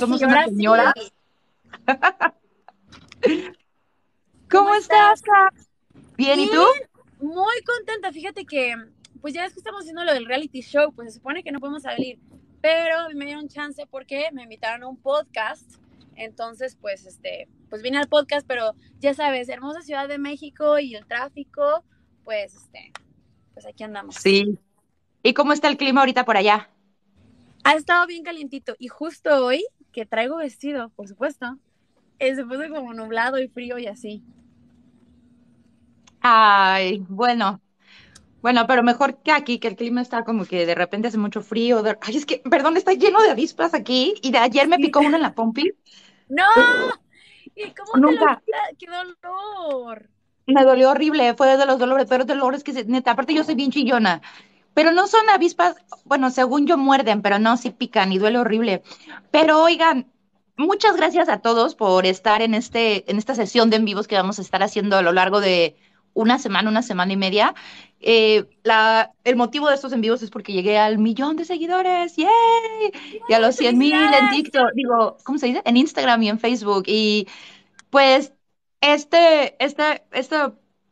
somos señora. ¿Cómo, estás? ¿Bien, y tú? Muy contenta, fíjate que, pues ya es que estamos haciendo lo del reality show, pues se supone que no podemos salir, pero me dieron chance porque me invitaron a un podcast, entonces pues este, pues vine al podcast, pero ya sabes, hermosa Ciudad de México y el tráfico, pues este, pues aquí andamos. Sí. ¿Y cómo está el clima ahorita por allá? Ha estado bien calientito y justo hoy, que traigo vestido, por supuesto, eh, se puso como nublado y frío y así. Ay, bueno. Bueno, pero mejor que aquí, que el clima está como que de repente hace mucho frío. Ay, es que, perdón, está lleno de avispas aquí y de ayer me picó una en la pompi. ¡No! ¿Y cómo Te lo... ¡Qué dolor! Me dolió horrible, fue de los dolores, pero de dolores que se, neta, aparte yo soy bien chillona. Pero no son avispas, bueno, según yo muerden, pero no, sí pican y duele horrible. Pero oigan, muchas gracias a todos por estar en, este, en esta sesión de en vivos que vamos a estar haciendo a lo largo de una semana, una semana y media. Eh, la, el motivo de estos en vivos es porque llegué al millón de seguidores, ¡yay! Y a los 100 mil en TikTok, digo, ¿cómo se dice? En Instagram y en Facebook. Y pues este, este, este,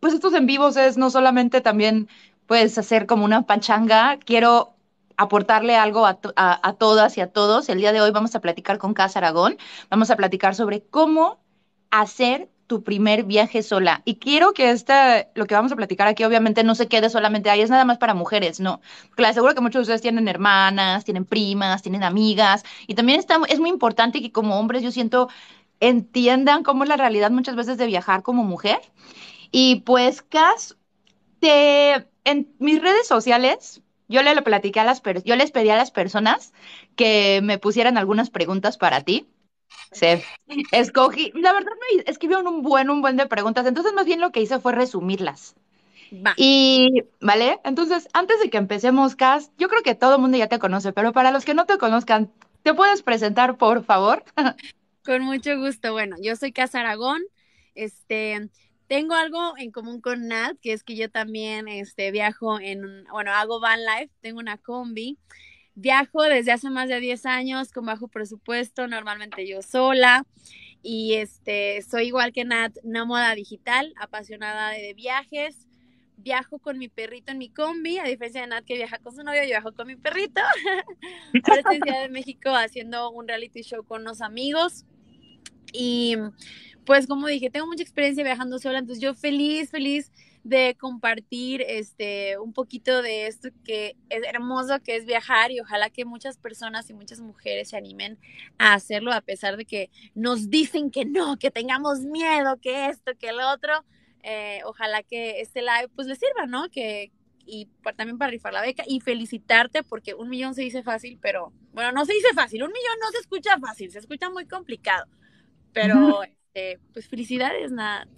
pues estos en vivos es no solamente también puedes hacer como una panchanga. Quiero aportarle algo a, todas y a todos. El día de hoy vamos a platicar con Casa Aragón. Vamos a platicar sobre cómo hacer tu primer viaje sola. Y quiero que esta, lo que vamos a platicar aquí, obviamente no se quede solamente ahí, es nada más para mujeres, no. Porque seguro que muchos de ustedes tienen hermanas, tienen primas, tienen amigas. Y también está, es muy importante que como hombres, yo siento, entiendan cómo es la realidad muchas veces de viajar como mujer. Y pues, Cas, te en mis redes sociales, yo le lo a las yo les pedí a las personas que me pusieran algunas preguntas para ti. Sí, escogí, la verdad me escribieron un buen, un buen de preguntas, entonces más bien lo que hice fue resumirlas. Va. Y, ¿vale? Entonces, antes de que empecemos, Cas, yo creo que todo el mundo ya te conoce, pero para los que no te conozcan, ¿te puedes presentar, por favor? Con mucho gusto. Bueno, yo soy Cas Aragón, este, tengo algo en común con Nat, que es que yo también este, viajo en, bueno, hago van life, tengo una combi. Viajo desde hace más de 10 años con bajo presupuesto, normalmente yo sola. Y este, soy igual que Nat, moda digital, apasionada de viajes. Viajo con mi perrito en mi combi, a diferencia de Nat que viaja con su novio, yo viajo con mi perrito. Ahora estoy en de México haciendo un reality show con unos amigos. Y pues como dije, tengo mucha experiencia viajando sola, entonces yo feliz, feliz de compartir este un poquito de esto que es hermoso que es viajar y ojalá que muchas personas y muchas mujeres se animen a hacerlo a pesar de que nos dicen que no, que tengamos miedo, que esto, que el otro. Eh, ojalá que este live pues le sirva, ¿no? Que y para, también para rifar la beca y felicitarte porque un millón se dice fácil, pero bueno, no se dice fácil, un millón no se escucha fácil, se escucha muy complicado, pero Este, pues felicidades, Nat.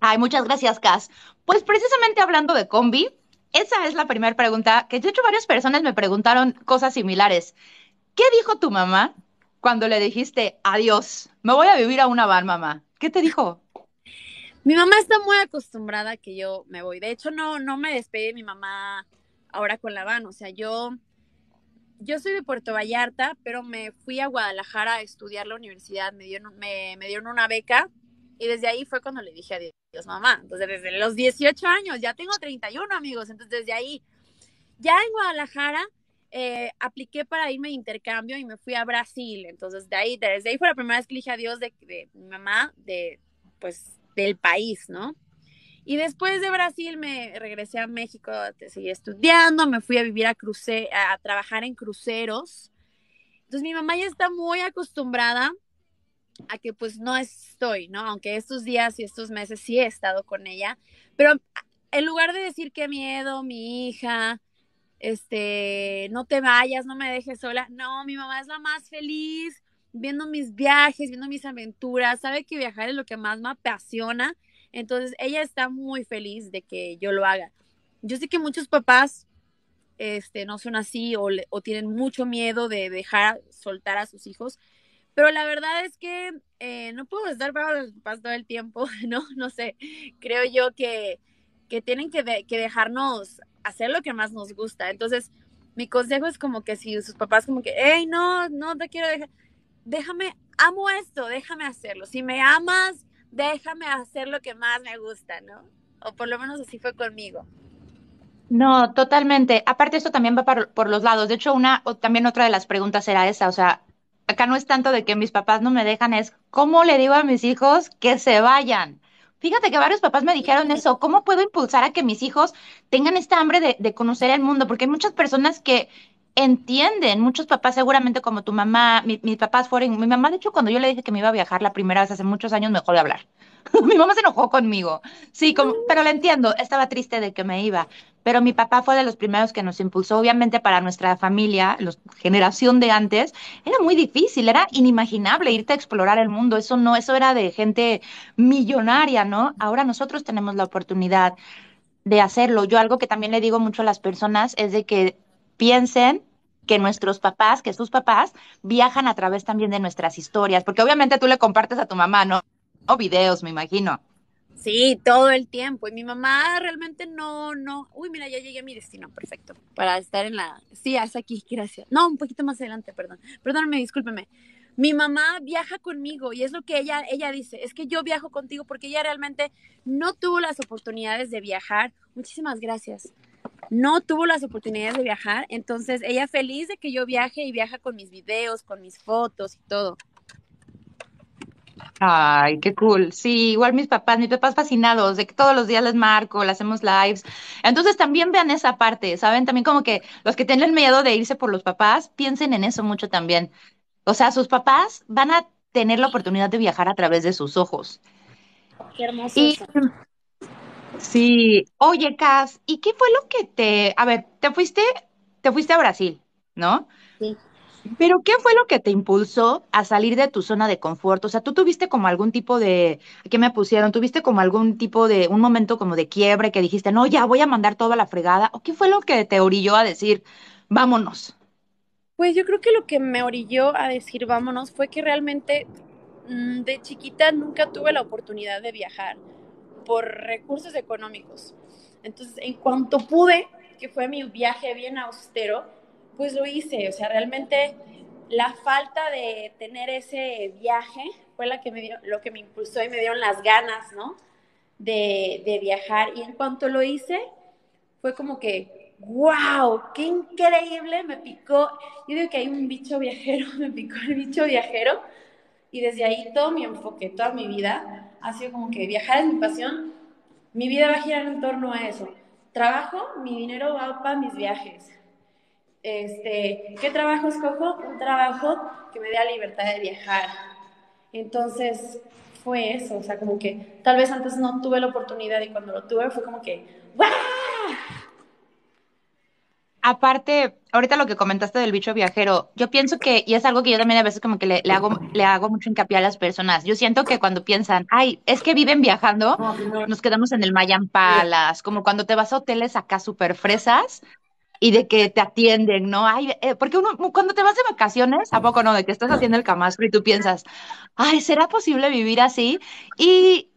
Ay, muchas gracias, Cas. Pues precisamente hablando de combi, esa es la primera pregunta que de hecho varias personas me preguntaron cosas similares. ¿Qué dijo tu mamá cuando le dijiste adiós? Me voy a vivir a una van, mamá. ¿Qué te dijo? Mi mamá está muy acostumbrada a que yo me voy. De hecho, no, no me despedí mi mamá ahora con la van. O sea, yo yo soy de Puerto Vallarta, pero me fui a Guadalajara a estudiar la universidad, me dieron, me, me dieron una beca y desde ahí fue cuando le dije adiós, mamá, entonces desde los 18 años, ya tengo 31 amigos, entonces desde ahí, ya en Guadalajara eh, apliqué para irme de intercambio y me fui a Brasil, entonces de ahí, desde ahí fue la primera vez que le dije a de, mi mamá, de pues del país, ¿no? Y después de Brasil me regresé a México, seguí estudiando, me fui a vivir a cruce, a trabajar en cruceros. Entonces mi mamá ya está muy acostumbrada a que pues no estoy, ¿no? Aunque estos días y estos meses sí he estado con ella, pero en lugar de decir qué miedo, mi hija, este, no te vayas, no me dejes sola, no, mi mamá es la más feliz viendo mis viajes, viendo mis aventuras, sabe que viajar es lo que más me apasiona entonces, ella está muy feliz de que yo lo haga. Yo sé que muchos papás este, no son así o, tienen mucho miedo de dejar soltar a sus hijos, pero la verdad es que eh, no puedo estar para los papás todo el tiempo, ¿no? No sé, creo yo que, que tienen que, que dejarnos hacer lo que más nos gusta. Entonces, mi consejo es como que si sus papás como que, hey, no, no te quiero dejar, déjame, amo esto, déjame hacerlo. Si me amas, déjame hacer lo que más me gusta, ¿no? O por lo menos así fue conmigo. No, totalmente. Aparte, esto también va por, los lados. De hecho, una o también otra de las preguntas era esa. O sea, acá no es tanto de que mis papás no me dejan, es cómo le digo a mis hijos que se vayan. Fíjate que varios papás me dijeron eso, ¿cómo puedo impulsar a que mis hijos tengan esta hambre de, de conocer el mundo? Porque hay muchas personas que entienden. Muchos papás, seguramente como tu mamá, mis papás fueron, mi mamá, de hecho, cuando yo le dije que me iba a viajar la primera vez hace muchos años, me dejó de hablar. mi mamá se enojó conmigo. Sí, mm. pero la entiendo, estaba triste de que me iba. Pero mi papá fue de los primeros que nos impulsó, obviamente para nuestra familia, la generación de antes, era muy difícil, era inimaginable irte a explorar el mundo, eso no, eso era de gente millonaria, ¿no? Ahora nosotros tenemos la oportunidad de hacerlo. Yo algo que también le digo mucho a las personas es de que piensen que nuestros papás, que sus papás, viajan a través también de nuestras historias, porque obviamente tú le compartes a tu mamá, ¿no? O videos, me imagino. Sí, todo el tiempo. Y mi mamá realmente no, no. Uy, mira, ya llegué a mi destino, perfecto. Para estar en la. Sí, hasta aquí, gracias. No, un poquito más adelante, perdón. Perdóname, discúlpeme. Mi mamá viaja conmigo y es lo que ella, ella dice, es que yo viajo contigo porque ella realmente no tuvo las oportunidades de viajar. Muchísimas gracias no tuvo las oportunidades de viajar, entonces ella feliz de que yo viaje y viaja con mis videos, con mis fotos y todo. Ay, qué cool. Sí, igual mis papás, mis papás fascinados, de que todos los días les marco, les hacemos lives. Entonces también vean esa parte, ¿saben? También como que los que tienen miedo de irse por los papás, piensen en eso mucho también. O sea, sus papás van a tener la oportunidad de viajar a través de sus ojos. Qué hermoso. Sí. Oye, Cas, ¿y qué fue lo que te, a ver, te fuiste, te fuiste a Brasil, ¿no? Sí. Pero ¿qué fue lo que te impulsó a salir de tu zona de confort? O sea, tú tuviste como algún tipo de, ¿qué me pusieron? ¿Tuviste como algún tipo de, un momento como de quiebre que dijiste, no, ya voy a mandar toda la fregada? ¿O qué fue lo que te orilló a decir, vámonos? Pues yo creo que lo que me orilló a decir vámonos fue que realmente mm, de chiquita nunca tuve la oportunidad de viajar por recursos económicos. Entonces, en cuanto pude, que fue mi viaje bien austero, pues lo hice. O sea, realmente la falta de tener ese viaje fue la que dio, lo que me impulsó y me dieron las ganas, ¿no? De, viajar. Y en cuanto lo hice, fue como que, wow, qué increíble, me picó. Yo digo que hay un bicho viajero, me picó el bicho viajero. Y desde ahí todo mi enfoque, toda mi vida ha sido como que viajar es mi pasión, mi vida va a girar en torno a eso. Trabajo, mi dinero va para mis viajes. Este, ¿Qué trabajo escojo? Un trabajo que me dé la libertad de viajar. Entonces fue eso, o sea, como que tal vez antes no tuve la oportunidad y cuando lo tuve fue como que, Aparte, ahorita lo que comentaste del bicho viajero, yo pienso que, y es algo que yo también a veces como que le, hago, le hago mucho hincapié a las personas, yo siento que cuando piensan, ay, es que viven viajando, nos quedamos en el Mayan Palace, como cuando te vas a hoteles acá súper fresas, y de que te atienden, ¿no? Ay, eh, porque uno, cuando te vas de vacaciones, ¿a poco no? De que estás haciendo el camastro y tú piensas, ay, ¿será posible vivir así? Y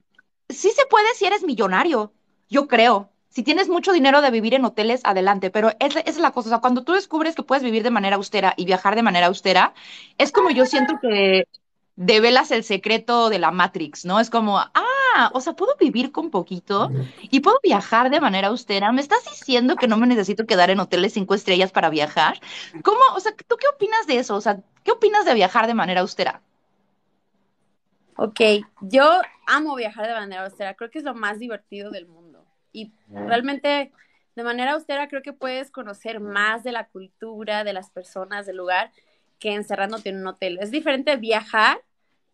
sí se puede si eres millonario, yo creo. Si tienes mucho dinero de vivir en hoteles, adelante, pero esa, es la cosa. O sea, cuando tú descubres que puedes vivir de manera austera y viajar de manera austera, es como yo siento que develas el secreto de la Matrix, ¿no? Es como, ah, o sea, puedo vivir con poquito y puedo viajar de manera austera. ¿Me estás diciendo que no me necesito quedar en hoteles cinco estrellas para viajar? ¿Cómo? O sea, ¿tú qué opinas de eso? O sea, ¿qué opinas de viajar de manera austera? Ok, yo amo viajar de manera austera, creo que es lo más divertido del mundo y realmente de manera austera creo que puedes conocer más de la cultura, de las personas, del lugar, que encerrándote en un hotel. Es diferente viajar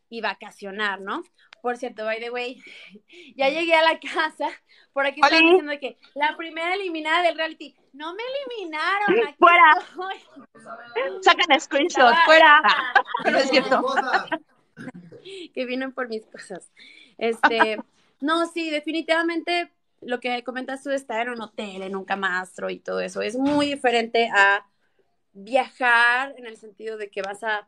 y vacacionar, ¿no? Por cierto, by the way, ya llegué a la casa, por aquí están diciendo que la primera eliminada del reality, no me eliminaron. Aquí fuera. Sacan screenshot, fuera. es cierto. que vienen por mis cosas. Este, no, sí, definitivamente lo que comentas tú de estar en un hotel, en un camastro y todo eso, es muy diferente a viajar en el sentido de que vas a,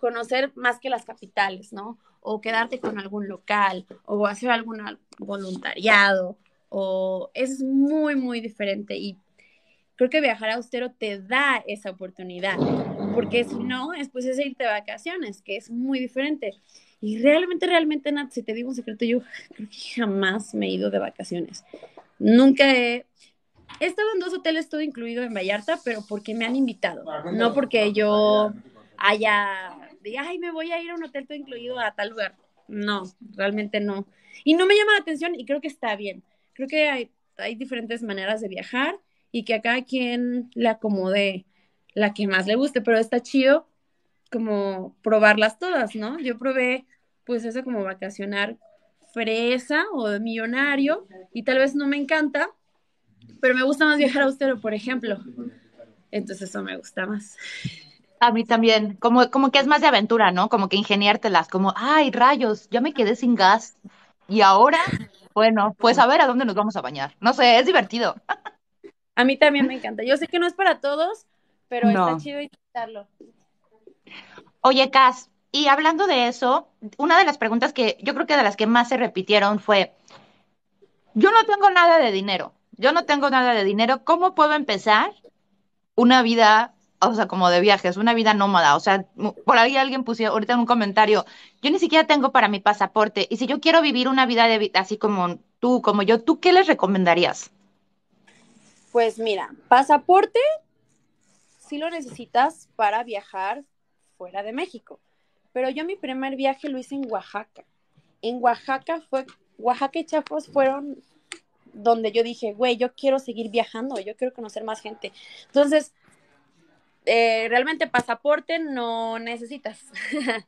conocer más que las capitales, ¿no? O quedarte con algún local, o hacer algún voluntariado, o es muy, muy diferente. Y creo que viajar austero te da esa oportunidad, porque si no, después es irte de vacaciones, que es muy diferente. Y realmente, realmente, Nat, si te digo un secreto, yo creo que jamás me he ido de vacaciones. Nunca he... He estado en dos hoteles, todo incluido en Vallarta, pero porque me han invitado. Ah, no porque yo haya... Diga, ay, me voy a ir a un hotel todo incluido a tal lugar. No, realmente no. Y no me llama la atención y creo que está bien. Creo que hay, hay diferentes maneras de viajar y que a cada quien le acomode la que más le guste, pero está chido como probarlas todas, ¿no? Yo probé pues eso como vacacionar fresa o millonario y tal vez no me encanta, pero me gusta más viajar austero, por ejemplo. Entonces eso me gusta más. A mí también, como, como que es más de aventura, ¿no? Como que ingeniártelas, como, ay, rayos, ya me quedé sin gas. Y ahora, bueno, pues a ver a dónde nos vamos a bañar. No sé, es divertido. A mí también me encanta. Yo sé que no es para todos, pero está chido intentarlo. Oye, Cas, y hablando de eso, una de las preguntas que yo creo que de las que más se repitieron fue, yo no tengo nada de dinero, yo no tengo nada de dinero, ¿cómo puedo empezar una vida, o sea, como de viajes, una vida nómada? O sea, por ahí alguien puso ahorita en un comentario, yo ni siquiera tengo para mi pasaporte, y si yo quiero vivir una vida de, así como tú, como yo, ¿tú qué les recomendarías? Pues mira, pasaporte si lo necesitas para viajar, fuera de México. Pero yo mi primer viaje lo hice en Oaxaca. En Oaxaca fue, Oaxaca y fueron donde yo dije, güey, yo quiero seguir viajando, yo quiero conocer más gente. Entonces, eh, realmente pasaporte no necesitas.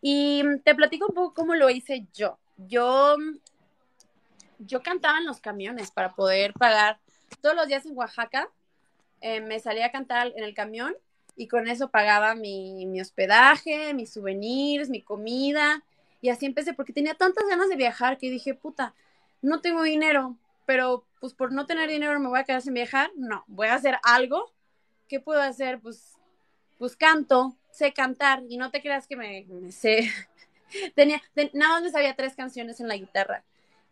y te platico un poco cómo lo hice yo. Yo, yo cantaba en los camiones para poder pagar todos los días en Oaxaca. Eh, me salía a cantar en el camión y con eso pagaba mi, hospedaje, mis souvenirs, mi comida. Y así empecé porque tenía tantas ganas de viajar que dije, puta, no tengo dinero, pero pues por no tener dinero me voy a quedar sin viajar. No, voy a hacer algo. ¿Qué puedo hacer? Pues, pues canto, sé cantar y no te creas que me, sé. Tenía, nada más me sabía tres canciones en la guitarra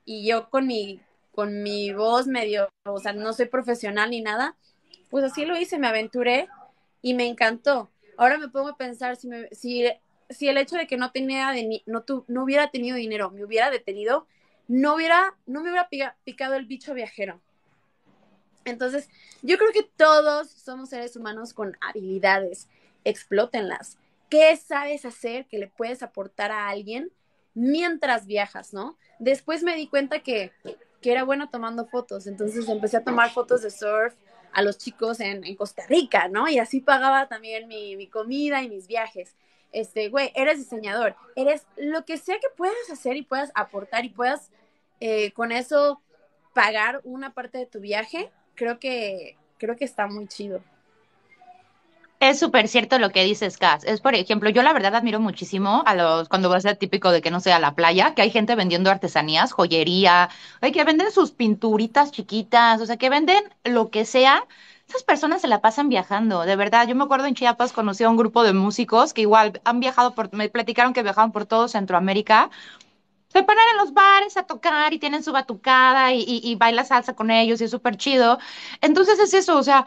y yo con mi, con mi voz medio, o sea, no soy profesional ni nada. Pues así lo hice, me aventuré y me encantó. Ahora me pongo a pensar si, si, si el hecho de que no, tenía no, no hubiera tenido dinero me hubiera detenido, no, hubiera, no me hubiera picado el bicho viajero. Entonces, yo creo que todos somos seres humanos con habilidades, explótenlas. ¿Qué sabes hacer que le puedes aportar a alguien mientras viajas, no? Después me di cuenta que, que era bueno tomando fotos, entonces empecé a tomar fotos de surf, a los chicos en, Costa Rica, ¿no? Y así pagaba también mi, comida y mis viajes. Este, güey, eres diseñador, eres lo que sea que puedas hacer y puedas aportar y puedas eh, con eso pagar una parte de tu viaje, creo que, creo que está muy chido. Es súper cierto lo que dices, Cas. Es, por ejemplo, yo la verdad admiro muchísimo a los, cuando va a ser típico de que no sea la playa, que hay gente vendiendo artesanías, joyería, hay que venden sus pinturitas chiquitas, o sea, que venden lo que sea. Esas personas se la pasan viajando, de verdad. Yo me acuerdo en Chiapas conocí a un grupo de músicos que igual han viajado por, me platicaron que viajaban por todo Centroamérica, se paran en los bares a tocar y tienen su batucada y, y baila salsa con ellos y es súper chido. Entonces es eso, o sea,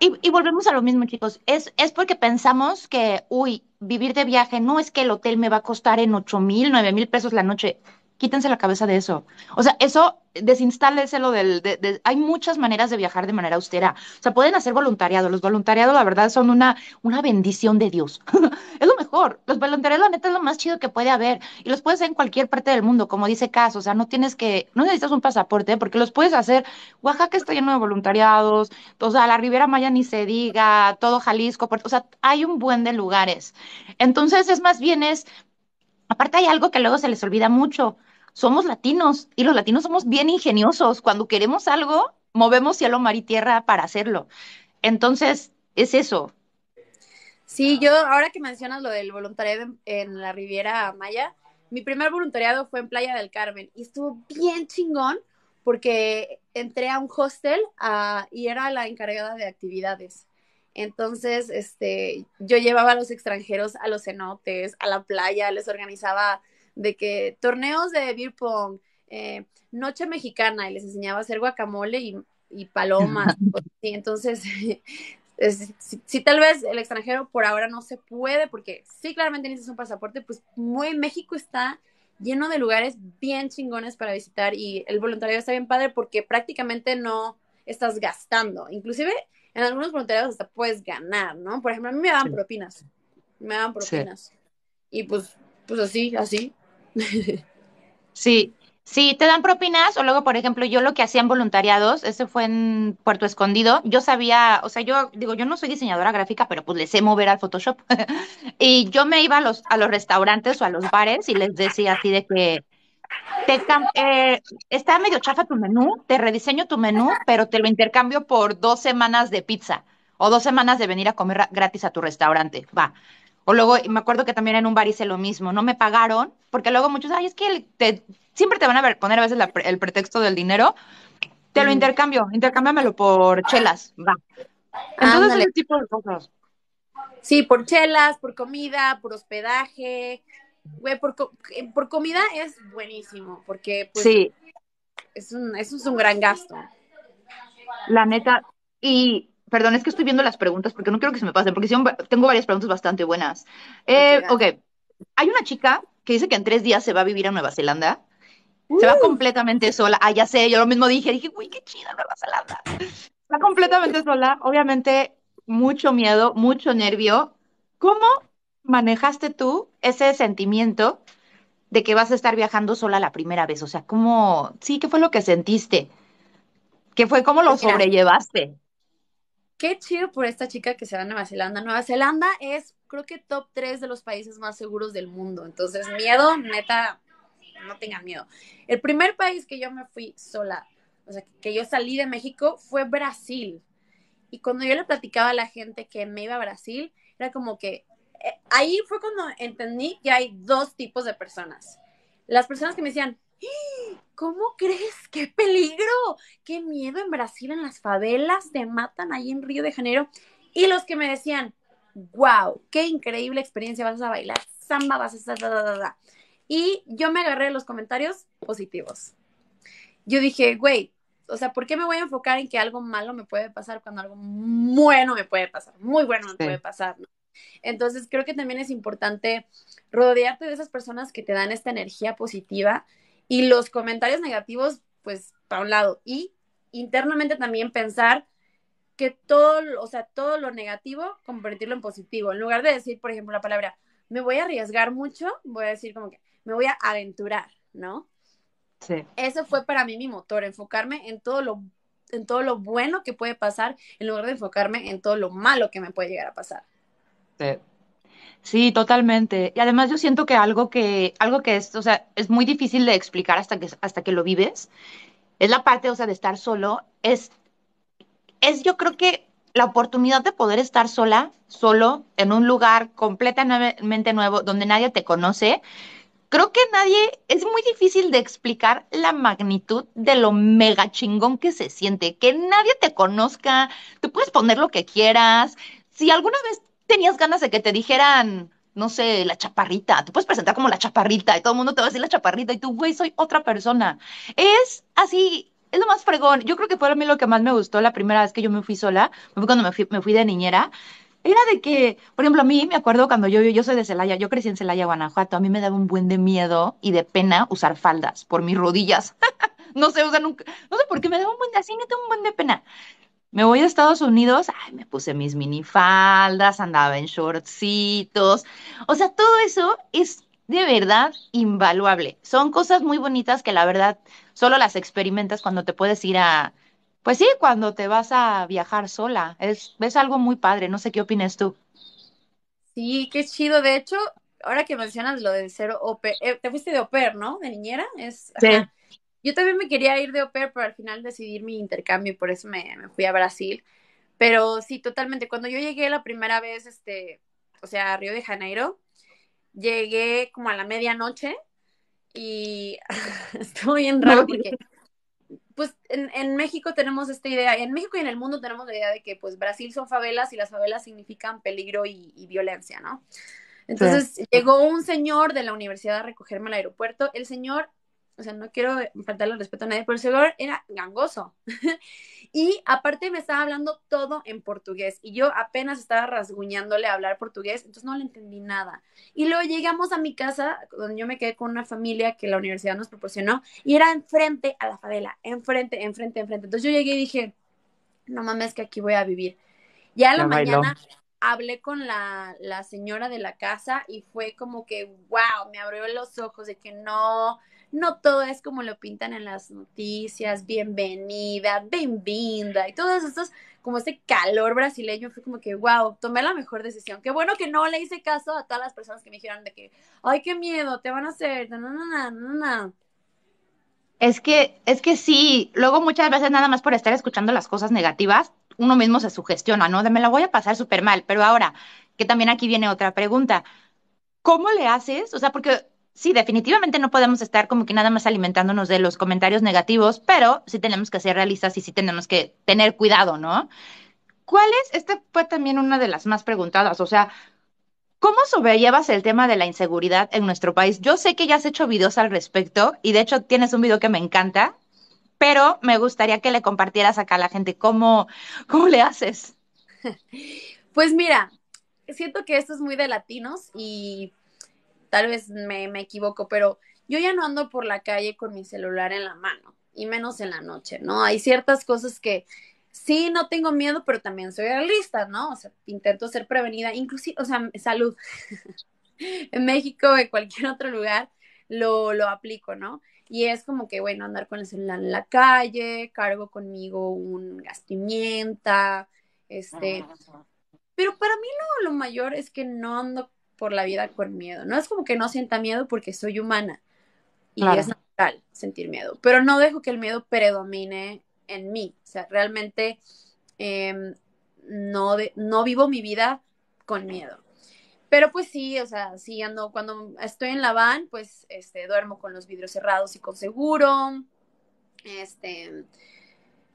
y, volvemos a lo mismo, chicos. Es, es porque pensamos que, uy, vivir de viaje no es que el hotel me va a costar en ocho mil, nueve mil pesos la noche quítense la cabeza de eso. O sea, eso, desinstáleselo del... hay muchas maneras de viajar de manera austera. O sea, pueden hacer voluntariado. Los voluntariados, la verdad, son una, una bendición de Dios. es lo mejor. Los voluntariados, neta, es lo más chido que puede haber. Y los puedes hacer en cualquier parte del mundo, como dice Caso, O sea, no tienes que... No necesitas un pasaporte, porque los puedes hacer... Oaxaca está lleno de voluntariados. O sea, la Ribera Maya ni se diga. Todo Jalisco. o sea, hay un buen de lugares. Entonces, es más bien es... Aparte hay algo que luego se les olvida mucho somos latinos y los latinos somos bien ingeniosos. Cuando queremos algo, movemos cielo, mar y tierra para hacerlo. Entonces, es eso. Sí, yo ahora que mencionas lo del voluntariado en la Riviera Maya, mi primer voluntariado fue en Playa del Carmen y estuvo bien chingón porque entré a un hostel y era la encargada de actividades. Entonces, este, yo llevaba a los extranjeros a los cenotes, a la playa, les organizaba de que torneos de beer pong, eh, noche mexicana, y les enseñaba a hacer guacamole y, y palomas. sí, entonces, si, tal vez el extranjero por ahora no se puede, porque sí, claramente necesitas un pasaporte, pues muy México está lleno de lugares bien chingones para visitar y el voluntariado está bien padre porque prácticamente no estás gastando. Inclusive en algunos voluntariados hasta puedes ganar, ¿no? Por ejemplo, a mí me dan propinas. Me dan propinas. Y pues, pues así, así. Sí, sí, te dan propinas o luego, por ejemplo, yo lo que hacía en voluntariados, ese fue en Puerto Escondido, yo sabía, o sea, yo digo, yo no soy diseñadora gráfica, pero pues le sé mover al Photoshop. y yo me iba a los, a los restaurantes o a los bares y les decía así de que, eh, está medio chafa tu menú, te rediseño tu menú, pero te lo intercambio por dos semanas de pizza o dos semanas de venir a comer gratis a tu restaurante. Va. O luego, me acuerdo que también en un bar hice lo mismo, no me pagaron, porque luego muchos, ay, es que siempre te van a poner a veces el pretexto del dinero, te lo intercambio, intercámbiamelo por chelas, va. Entonces, ese tipo de cosas. Sí, por chelas, por comida, por hospedaje, güey, por, comida es buenísimo, porque pues, sí. eso es un gran gasto. La neta, y Perdón, es que estoy viendo las preguntas porque no quiero que se me pasen, porque tengo varias preguntas bastante buenas. Eh, ok, hay una chica que dice que en tres días se va a vivir a Nueva Zelanda. Se va uh. completamente sola. Ah, ya sé, yo lo mismo dije. Dije, uy, qué chida Nueva Zelanda. Se va completamente sola. Obviamente, mucho miedo, mucho nervio. ¿Cómo manejaste tú ese sentimiento de que vas a estar viajando sola la primera vez? O sea, ¿cómo, sí, qué fue lo que sentiste? ¿Qué fue, cómo lo pues sobrellevaste? qué chido por esta chica que se va a Nueva Zelanda. Nueva Zelanda es, creo que, top 3 de los países más seguros del mundo. Entonces, miedo, neta, no tengan miedo. El primer país que yo me fui sola, o sea, que yo salí de México, fue Brasil. Y cuando yo le platicaba a la gente que me iba a Brasil, era como que, eh, ahí fue cuando entendí que hay dos tipos de personas. Las personas que me decían, ¿Cómo crees? ¡Qué peligro! ¡Qué miedo en Brasil, en las favelas! Te matan ahí en Río de Janeiro. Y los que me decían, wow, qué increíble experiencia, vas a bailar samba, vas a... Estar, da, da, da. Y yo me agarré los comentarios positivos. Yo dije, güey, o sea, ¿por qué me voy a enfocar en que algo malo me puede pasar cuando algo bueno me puede pasar? Muy bueno me puede pasar, Entonces, creo que también es importante rodearte de esas personas que te dan esta energía positiva y los comentarios negativos, pues, para un lado. Y internamente también pensar que todo, o sea, todo lo negativo, convertirlo en positivo. En lugar de decir, por ejemplo, la palabra, me voy a arriesgar mucho, voy a decir como que, me voy a aventurar, ¿no? Sí. Eso fue para mí mi motor, enfocarme en todo lo en todo lo bueno que puede pasar en lugar de enfocarme en todo lo malo que me puede llegar a pasar. Sí. Sí, totalmente. Y además yo siento que algo que, algo que es, sea, es muy difícil de explicar hasta que, hasta que lo vives, es la parte, o sea, de estar solo, es, es yo creo que la oportunidad de poder estar sola, solo, en un lugar completamente nuevo, donde nadie te conoce, creo que nadie, es muy difícil de explicar la magnitud de lo mega chingón que se siente, que nadie te conozca, te puedes poner lo que quieras. Si alguna vez tenías ganas de que te dijeran, no sé, la chaparrita. Te puedes presentar como la chaparrita y todo el mundo te va a decir la chaparrita y tú, güey, soy otra persona. Es así, es lo más fregón. Yo creo que fue a mí lo que más me gustó la primera vez que yo me fui sola, fue cuando me fui, me fui de niñera. Era de que, por ejemplo, a mí me acuerdo cuando yo, yo, soy de Celaya, yo crecí en Celaya, Guanajuato, a mí me daba un buen de miedo y de pena usar faldas por mis rodillas. no sé, usa nunca, no sé por qué me daba un buen de, así me daba un buen de pena. Me voy a Estados Unidos, ay, me puse mis minifaldas, andaba en shortcitos. O sea, todo eso es de verdad invaluable. Son cosas muy bonitas que la verdad solo las experimentas cuando te puedes ir a, pues sí, cuando te vas a viajar sola. Es, algo muy padre, no sé qué opinas tú. Sí, qué chido. De hecho, ahora que mencionas lo de ser au eh, te fuiste de au pair, ¿no? De niñera. Es, sí. Yo también me quería ir de au pair, pero al final decidí mi intercambio y por eso me, fui a Brasil. Pero sí, totalmente. Cuando yo llegué la primera vez, este, o sea, a Río de Janeiro, llegué como a la medianoche y estuvo bien raro porque pues en, México tenemos esta idea, en México y en el mundo tenemos la idea de que pues Brasil son favelas y las favelas significan peligro y, violencia, ¿no? Entonces llegó un señor de la universidad a recogerme al aeropuerto, el señor o sea, no quiero faltarle el respeto a nadie, pero señor era gangoso. y aparte me estaba hablando todo en portugués y yo apenas estaba rasguñándole a hablar portugués, entonces no le entendí nada. Y luego llegamos a mi casa, donde yo me quedé con una familia que la universidad nos proporcionó, y era enfrente a la favela, enfrente, enfrente, enfrente. Entonces yo llegué y dije, no mames que aquí voy a vivir. Ya a la mañana hablé con la, la señora de la casa y fue como que, wow, me abrió los ojos de que no, no todo es como lo pintan en las noticias, bienvenida, bienvenida, y todos estos, como ese calor brasileño, fue como que, wow, tomé la mejor decisión. Qué bueno que no le hice caso a todas las personas que me dijeron de que, ay, qué miedo, te van a hacer, no, no, no, no, no. Es que, es que sí, luego muchas veces nada más por estar escuchando las cosas negativas, uno mismo se sugestiona, ¿no? De me la voy a pasar súper mal, pero ahora, que también aquí viene otra pregunta, ¿cómo le haces? O sea, porque sí, definitivamente no podemos estar como que nada más alimentándonos de los comentarios negativos, pero sí tenemos que ser realistas y sí tenemos que tener cuidado, ¿no? ¿Cuál es? Esta fue también una de las más preguntadas, o sea, ¿cómo sobrellevas el tema de la inseguridad en nuestro país? Yo sé que ya has hecho videos al respecto y de hecho tienes un video que me encanta, pero me gustaría que le compartieras acá a la gente cómo, cómo le haces. Pues mira, siento que esto es muy de latinos y tal vez me, equivoco, pero yo ya no ando por la calle con mi celular en la mano, y menos en la noche, ¿no? Hay ciertas cosas que sí, no tengo miedo, pero también soy realista, ¿no? O sea, intento ser prevenida, inclusive, o sea, salud. en México, en cualquier otro lugar, lo, lo aplico, ¿no? Y es como que, bueno, andar con el celular en la calle, cargo conmigo un gas este... Pero para mí lo, lo mayor es que no ando por la vida con miedo. No es como que no sienta miedo porque soy humana y es natural sentir miedo, pero no dejo que el miedo predomine en mí. O sea, realmente em, no, no vivo mi vida con miedo. Pero pues sí, o sea, sí ando, cuando estoy en la van, pues este, duermo con los vidrios cerrados y con seguro. Este,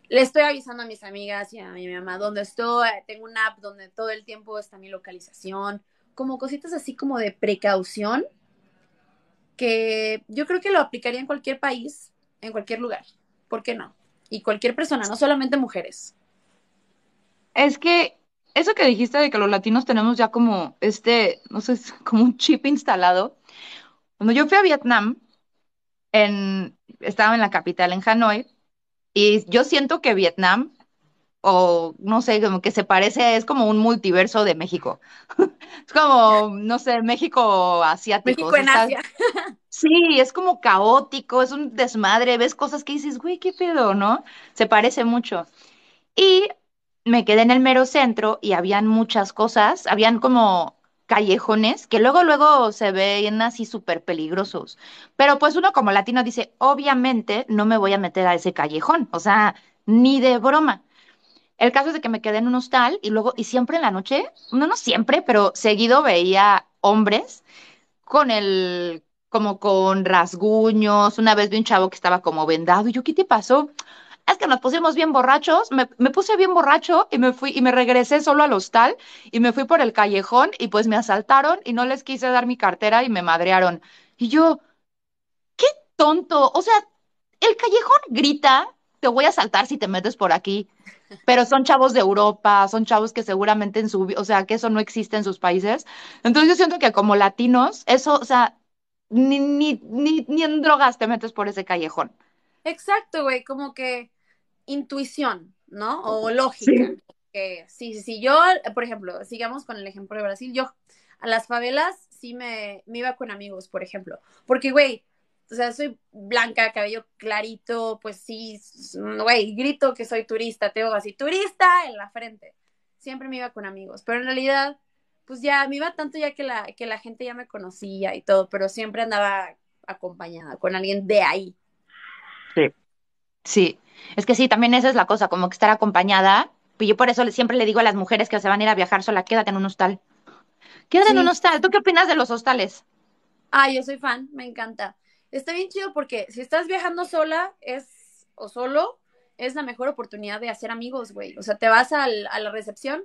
le estoy avisando a mis amigas y a mi mamá dónde estoy. Tengo una app donde todo el tiempo está mi localización como cositas así como de precaución, que yo creo que lo aplicaría en cualquier país, en cualquier lugar. ¿Por qué no? Y cualquier persona, no solamente mujeres. Es que eso que dijiste de que los latinos tenemos ya como este, no sé, como un chip instalado. Cuando yo fui a Vietnam, en, estaba en la capital, en Hanoi, y yo siento que Vietnam, o no sé, como que se parece, es como un multiverso de México. Es como, no sé, México asiático. México en Asia. Sí, es como caótico, es un desmadre, ves cosas que dices, güey, qué pedo, ¿no? Se parece mucho. Y me quedé en el mero centro y habían muchas cosas, habían como callejones que luego luego se ven así súper peligrosos. Pero pues uno como latino dice, obviamente no me voy a meter a ese callejón, o sea, ni de broma. El caso es de que me quedé en un hostal y luego, y siempre en la noche, no, no siempre, pero seguido veía hombres con el, como con rasguños. Una vez vi un chavo que estaba como vendado y yo, ¿qué te pasó? Es que nos pusimos bien borrachos, me, puse bien borracho y me fui y me regresé solo al hostal y me fui por el callejón y pues me asaltaron y no les quise dar mi cartera y me madrearon. Y yo, qué tonto, o sea, el callejón grita, te voy a saltar si te metes por aquí pero son chavos de Europa, son chavos que seguramente en su, o sea, que eso no existe en sus países. Entonces yo siento que como latinos, eso, o sea, ni, ni, ni, ni en drogas te metes por ese callejón. Exacto, güey, como que intuición, ¿no? O lógica. Sí. Que, sí, yo, por ejemplo, sigamos con el ejemplo de Brasil, yo a las favelas sí me, me iba con amigos, por ejemplo, porque, güey, o sea, soy blanca, cabello clarito, pues sí, güey, grito que soy turista, te así, turista en la frente. Siempre me iba con amigos, pero en realidad, pues ya me iba tanto ya que la, que la gente ya me conocía y todo, pero siempre andaba acompañada con alguien de ahí. Sí. Sí, es que sí, también esa es la cosa, como que estar acompañada. y yo por eso siempre le digo a las mujeres que se van a ir a viajar sola, quédate en un hostal. Quédate en un hostal. ¿Tú qué opinas de los hostales? Ah, yo soy fan, me encanta está bien chido porque si estás viajando sola es o solo, es la mejor oportunidad de hacer amigos, güey. O sea, te vas a la recepción,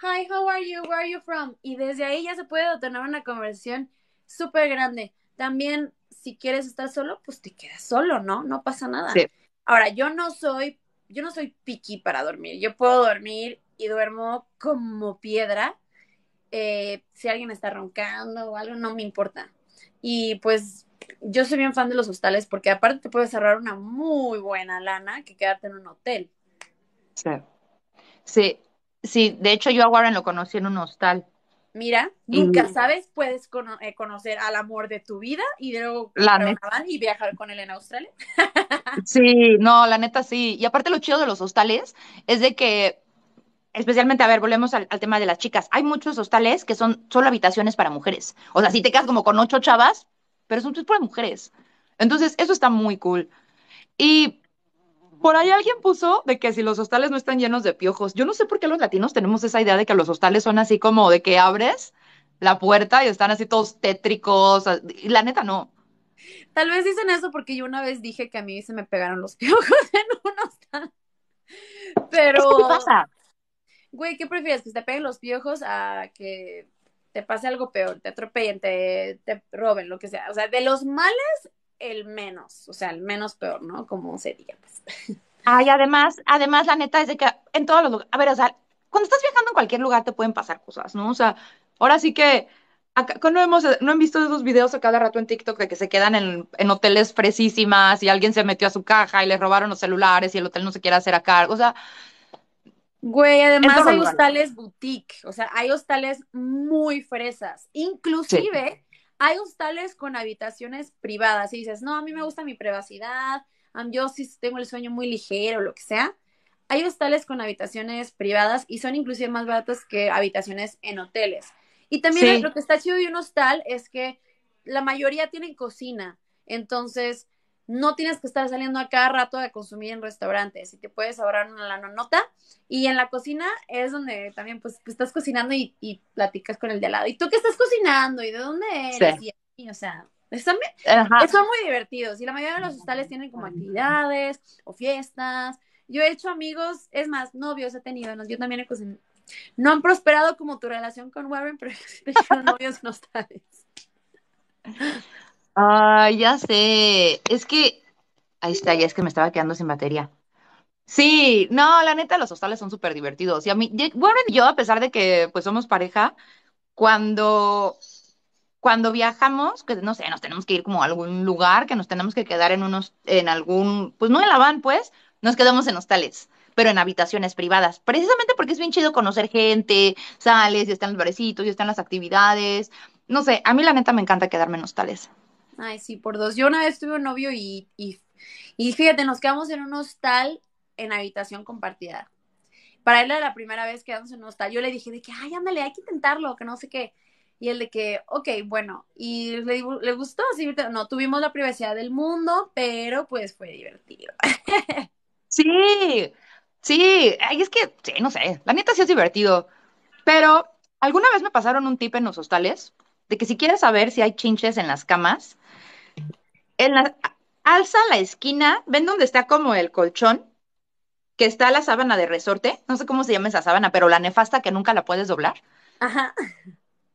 hi, how are you, where are you from? Y desde ahí ya se puede tener una conversación súper grande. También, si quieres estar solo, pues te quedas solo, ¿no? No pasa nada. Ahora, yo no soy, yo no soy piqui para dormir. Yo puedo dormir y duermo como piedra. Eh, si alguien está roncando o algo, no me importa. Y pues yo soy bien fan de los hostales porque aparte te puedes ahorrar una muy buena lana que quedarte en un hotel. Sí. Sí, de hecho yo a Warren lo conocí en un hostal. Mira, nunca sabes, puedes eh, conocer al amor de tu vida y luego la y viajar con él en Australia. sí, no, la neta sí. Y aparte lo chido de los hostales es de que especialmente, a ver, volvemos al, al, tema de las chicas. Hay muchos hostales que son solo habitaciones para mujeres. O sea, si te quedas como con ocho chavas, pero son tipo de mujeres. Entonces, eso está muy cool. Y por ahí alguien puso de que si los hostales no están llenos de piojos, yo no sé por qué los latinos tenemos esa idea de que los hostales son así como de que abres la puerta y están así todos tétricos. Y la neta, no. Tal vez dicen eso porque yo una vez dije que a mí se me pegaron los piojos en un hostal. Pero. ¿Qué pasa? Güey, ¿qué prefieres? ¿Que te peguen los piojos a que te pase algo peor, te atropellen, te, te roben, lo que sea. O sea, de los males, el menos, o sea, el menos peor, ¿no? Como se diga. Pues. Ay, además, además, la neta es de que en todos los lugares, a ver, o sea, cuando estás viajando en cualquier lugar te pueden pasar cosas, ¿no? O sea, ahora sí que Acá, no, hemos, no han visto esos videos a cada rato en TikTok de que se quedan en, en, hoteles fresísimas y alguien se metió a su caja y le robaron los celulares y el hotel no se quiere hacer a cargo. O sea, Güey, además hay hostales boutique, o sea, hay hostales muy fresas. Inclusive hay hostales con habitaciones privadas y dices, no, a mí me gusta mi privacidad, yo sí tengo el sueño muy ligero, lo que sea. Hay hostales con habitaciones privadas y son inclusive más baratas que habitaciones en hoteles. Y también lo que está chido de un hostal es que la mayoría tienen cocina, entonces no tienes que estar saliendo a cada rato de consumir en restaurantes y te puedes ahorrar una lana nota. Y en la cocina es donde también pues estás cocinando y, platicas con el de al lado. ¿Y tú qué estás cocinando? ¿Y de dónde eres? Y, o sea, son muy divertidos. Y la mayoría de los hostales tienen como actividades o fiestas. Yo he hecho amigos, es más, novios he tenido, yo también he cocinado. No han prosperado como tu relación con Warren, pero he novios en hostales. Ah, ya sé. Es que. Ahí está, ya es que me estaba quedando sin batería. Sí, no, la neta, los hostales son súper divertidos. Y a mí, yo, a pesar de que pues somos pareja, cuando, cuando viajamos, que no sé, nos tenemos que ir como a algún lugar, que nos tenemos que quedar en unos, en algún, pues no en la van, pues, nos quedamos en hostales, pero en habitaciones privadas, precisamente porque es bien chido conocer gente, sales, y están los barecitos, y están las actividades. No sé, a mí la neta me encanta quedarme en hostales. Ay, sí, por dos. Yo una vez tuve un novio y, y, fíjate, nos quedamos en un hostal en habitación compartida. Para él era la primera vez que quedamos en un hostal. Yo le dije de que, ay, ándale, hay que intentarlo, que no sé qué. Y él de que, ok, bueno, y le, le gustó, sí, no tuvimos la privacidad del mundo, pero pues fue divertido. Sí, sí, ay, es que, sí, no sé, la neta sí es divertido, pero alguna vez me pasaron un tip en los hostales de que si quieres saber si hay chinches en las camas, alza la esquina, ven donde está como el colchón, que está la sábana de resorte, no sé cómo se llama esa sábana, pero la nefasta que nunca la puedes doblar. Ajá.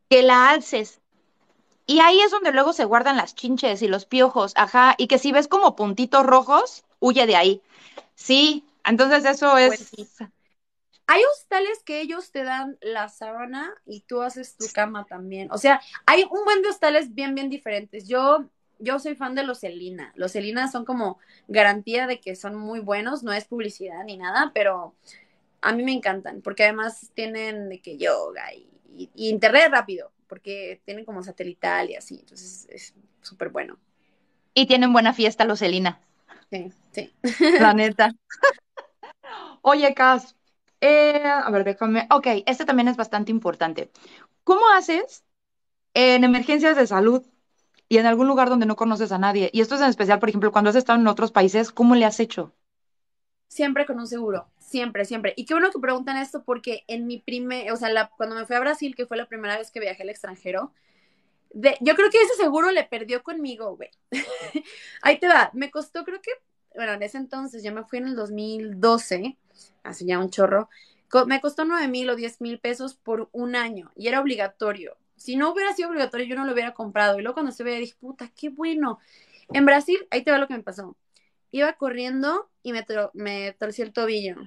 Que la alces. Y ahí es donde luego se guardan las chinches y los piojos, ajá, y que si ves como puntitos rojos, huye de ahí. Sí, entonces eso es... Pues hay hostales que ellos te dan la sábana y tú haces tu cama también. O sea, hay un buen de hostales bien, bien diferentes. Yo yo soy fan de los Celina. Los son como garantía de que son muy buenos, no es publicidad ni nada, pero a mí me encantan, porque además tienen de que yoga y, internet rápido, porque tienen como satelital y así, entonces es súper bueno. Y tienen buena fiesta los Sí, sí. La neta. Oye, Cas, eh, a ver, déjame. Ok, este también es bastante importante. ¿Cómo haces en emergencias de salud y en algún lugar donde no conoces a nadie. Y esto es en especial, por ejemplo, cuando has estado en otros países, ¿cómo le has hecho? Siempre con un seguro, siempre, siempre. Y qué bueno que preguntan esto porque en mi primer, o sea, la, cuando me fui a Brasil, que fue la primera vez que viajé al extranjero, yo creo que ese seguro le perdió conmigo, güey. Ahí te va, me costó creo que, bueno, en ese entonces, yo me fui en el 2012, hace ya un chorro, me costó 9 mil o 10 mil pesos por un año y era obligatorio. Si no hubiera sido obligatorio, yo no lo hubiera comprado. Y luego cuando se veía, dije, puta, qué bueno. En Brasil, ahí te va lo que me pasó. Iba corriendo y me, tro el tobillo.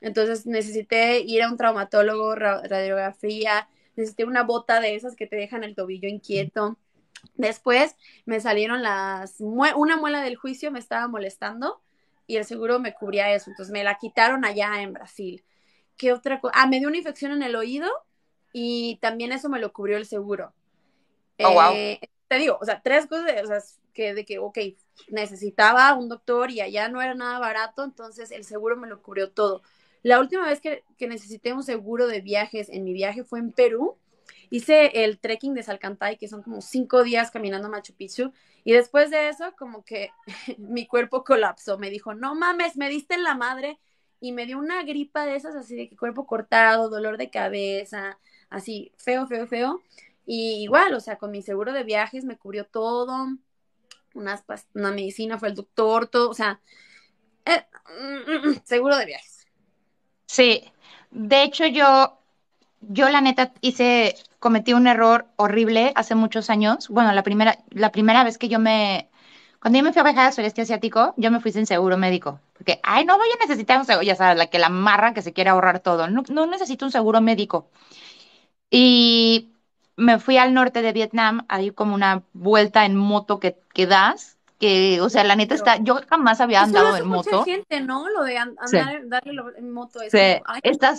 Entonces necesité ir a un traumatólogo, radiografía, necesité una bota de esas que te dejan el tobillo inquieto. Después me salieron las, una muela del juicio me estaba molestando y el seguro me cubría eso. Entonces me la quitaron allá en Brasil. ¿Qué otra cosa? Ah, me dio una infección en el oído y también eso me lo cubrió el seguro. Oh, eh, te digo, o sea, tres cosas, de, que de que, ok, necesitaba un doctor y allá no era nada barato, entonces el seguro me lo cubrió todo. La última vez que, que necesité un seguro de viajes en mi viaje fue en Perú. Hice el trekking de Salcantay, que son como cinco días caminando a Machu Picchu, y después de eso, como que mi cuerpo colapsó. Me dijo, no mames, me diste en la madre, y me dio una gripa de esas, así de que cuerpo cortado, dolor de cabeza, así feo, feo, feo. Y igual, o sea, con mi seguro de viajes me cubrió todo, unas una medicina, fue el doctor, todo, o sea, eh, mm, mm, mm, seguro de viajes. Sí, de hecho yo, yo la neta hice, cometí un error horrible hace muchos años. Bueno, la primera, la primera vez que yo me, cuando yo me fui a viajar a sureste asiático, yo me fui sin seguro médico, porque, ay, no voy a necesitar un seguro, ya sabes, la que la amarran, que se quiere ahorrar todo, no necesito un seguro médico. Y me fui al norte de Vietnam, hay como una vuelta en moto que, que das, que, o sea, la neta está, yo jamás había pues andado en moto. ¿no? Lo de andar, en moto. Es sí. está,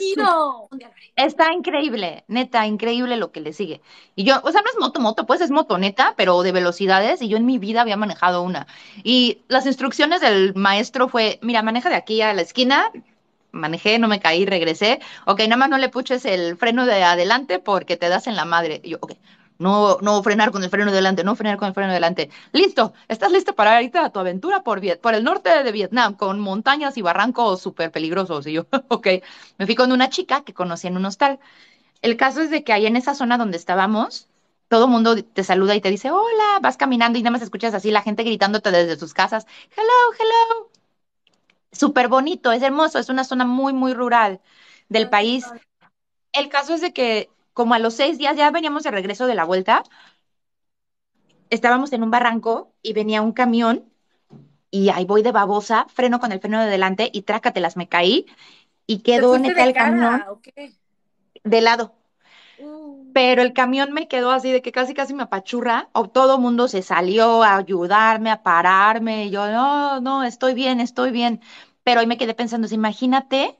está increíble, neta, increíble lo que le sigue. Y yo, o sea, no es moto, moto, pues es moto, neta, pero de velocidades, y yo en mi vida había manejado una. Y las instrucciones del maestro fue, mira, maneja de aquí a la esquina, manejé, no me caí, regresé. Ok, nada más no le puches el freno de adelante porque te das en la madre. yo, ok, no, no frenar con el freno de adelante, no frenar con el freno de adelante. Listo, estás listo para ahorita a tu aventura por, por el norte de Vietnam, con montañas y barrancos súper peligrosos. Y yo, ok, me fui con una chica que conocí en un hostal. El caso es de que ahí en esa zona donde estábamos, todo mundo te saluda y te dice, hola, vas caminando y nada más escuchas así la gente gritándote desde sus casas, hello, hello, súper bonito, es hermoso, es una zona muy, muy rural del país. El caso es de que como a los seis días ya veníamos de regreso de la vuelta, estábamos en un barranco y venía un camión y ahí voy de babosa, freno con el freno de delante y trácatelas, me caí y quedó en el camión de lado pero el camión me quedó así de que casi casi me apachurra, o todo mundo se salió a ayudarme, a pararme, y yo, no, no, estoy bien, estoy bien, pero hoy me quedé pensando, imagínate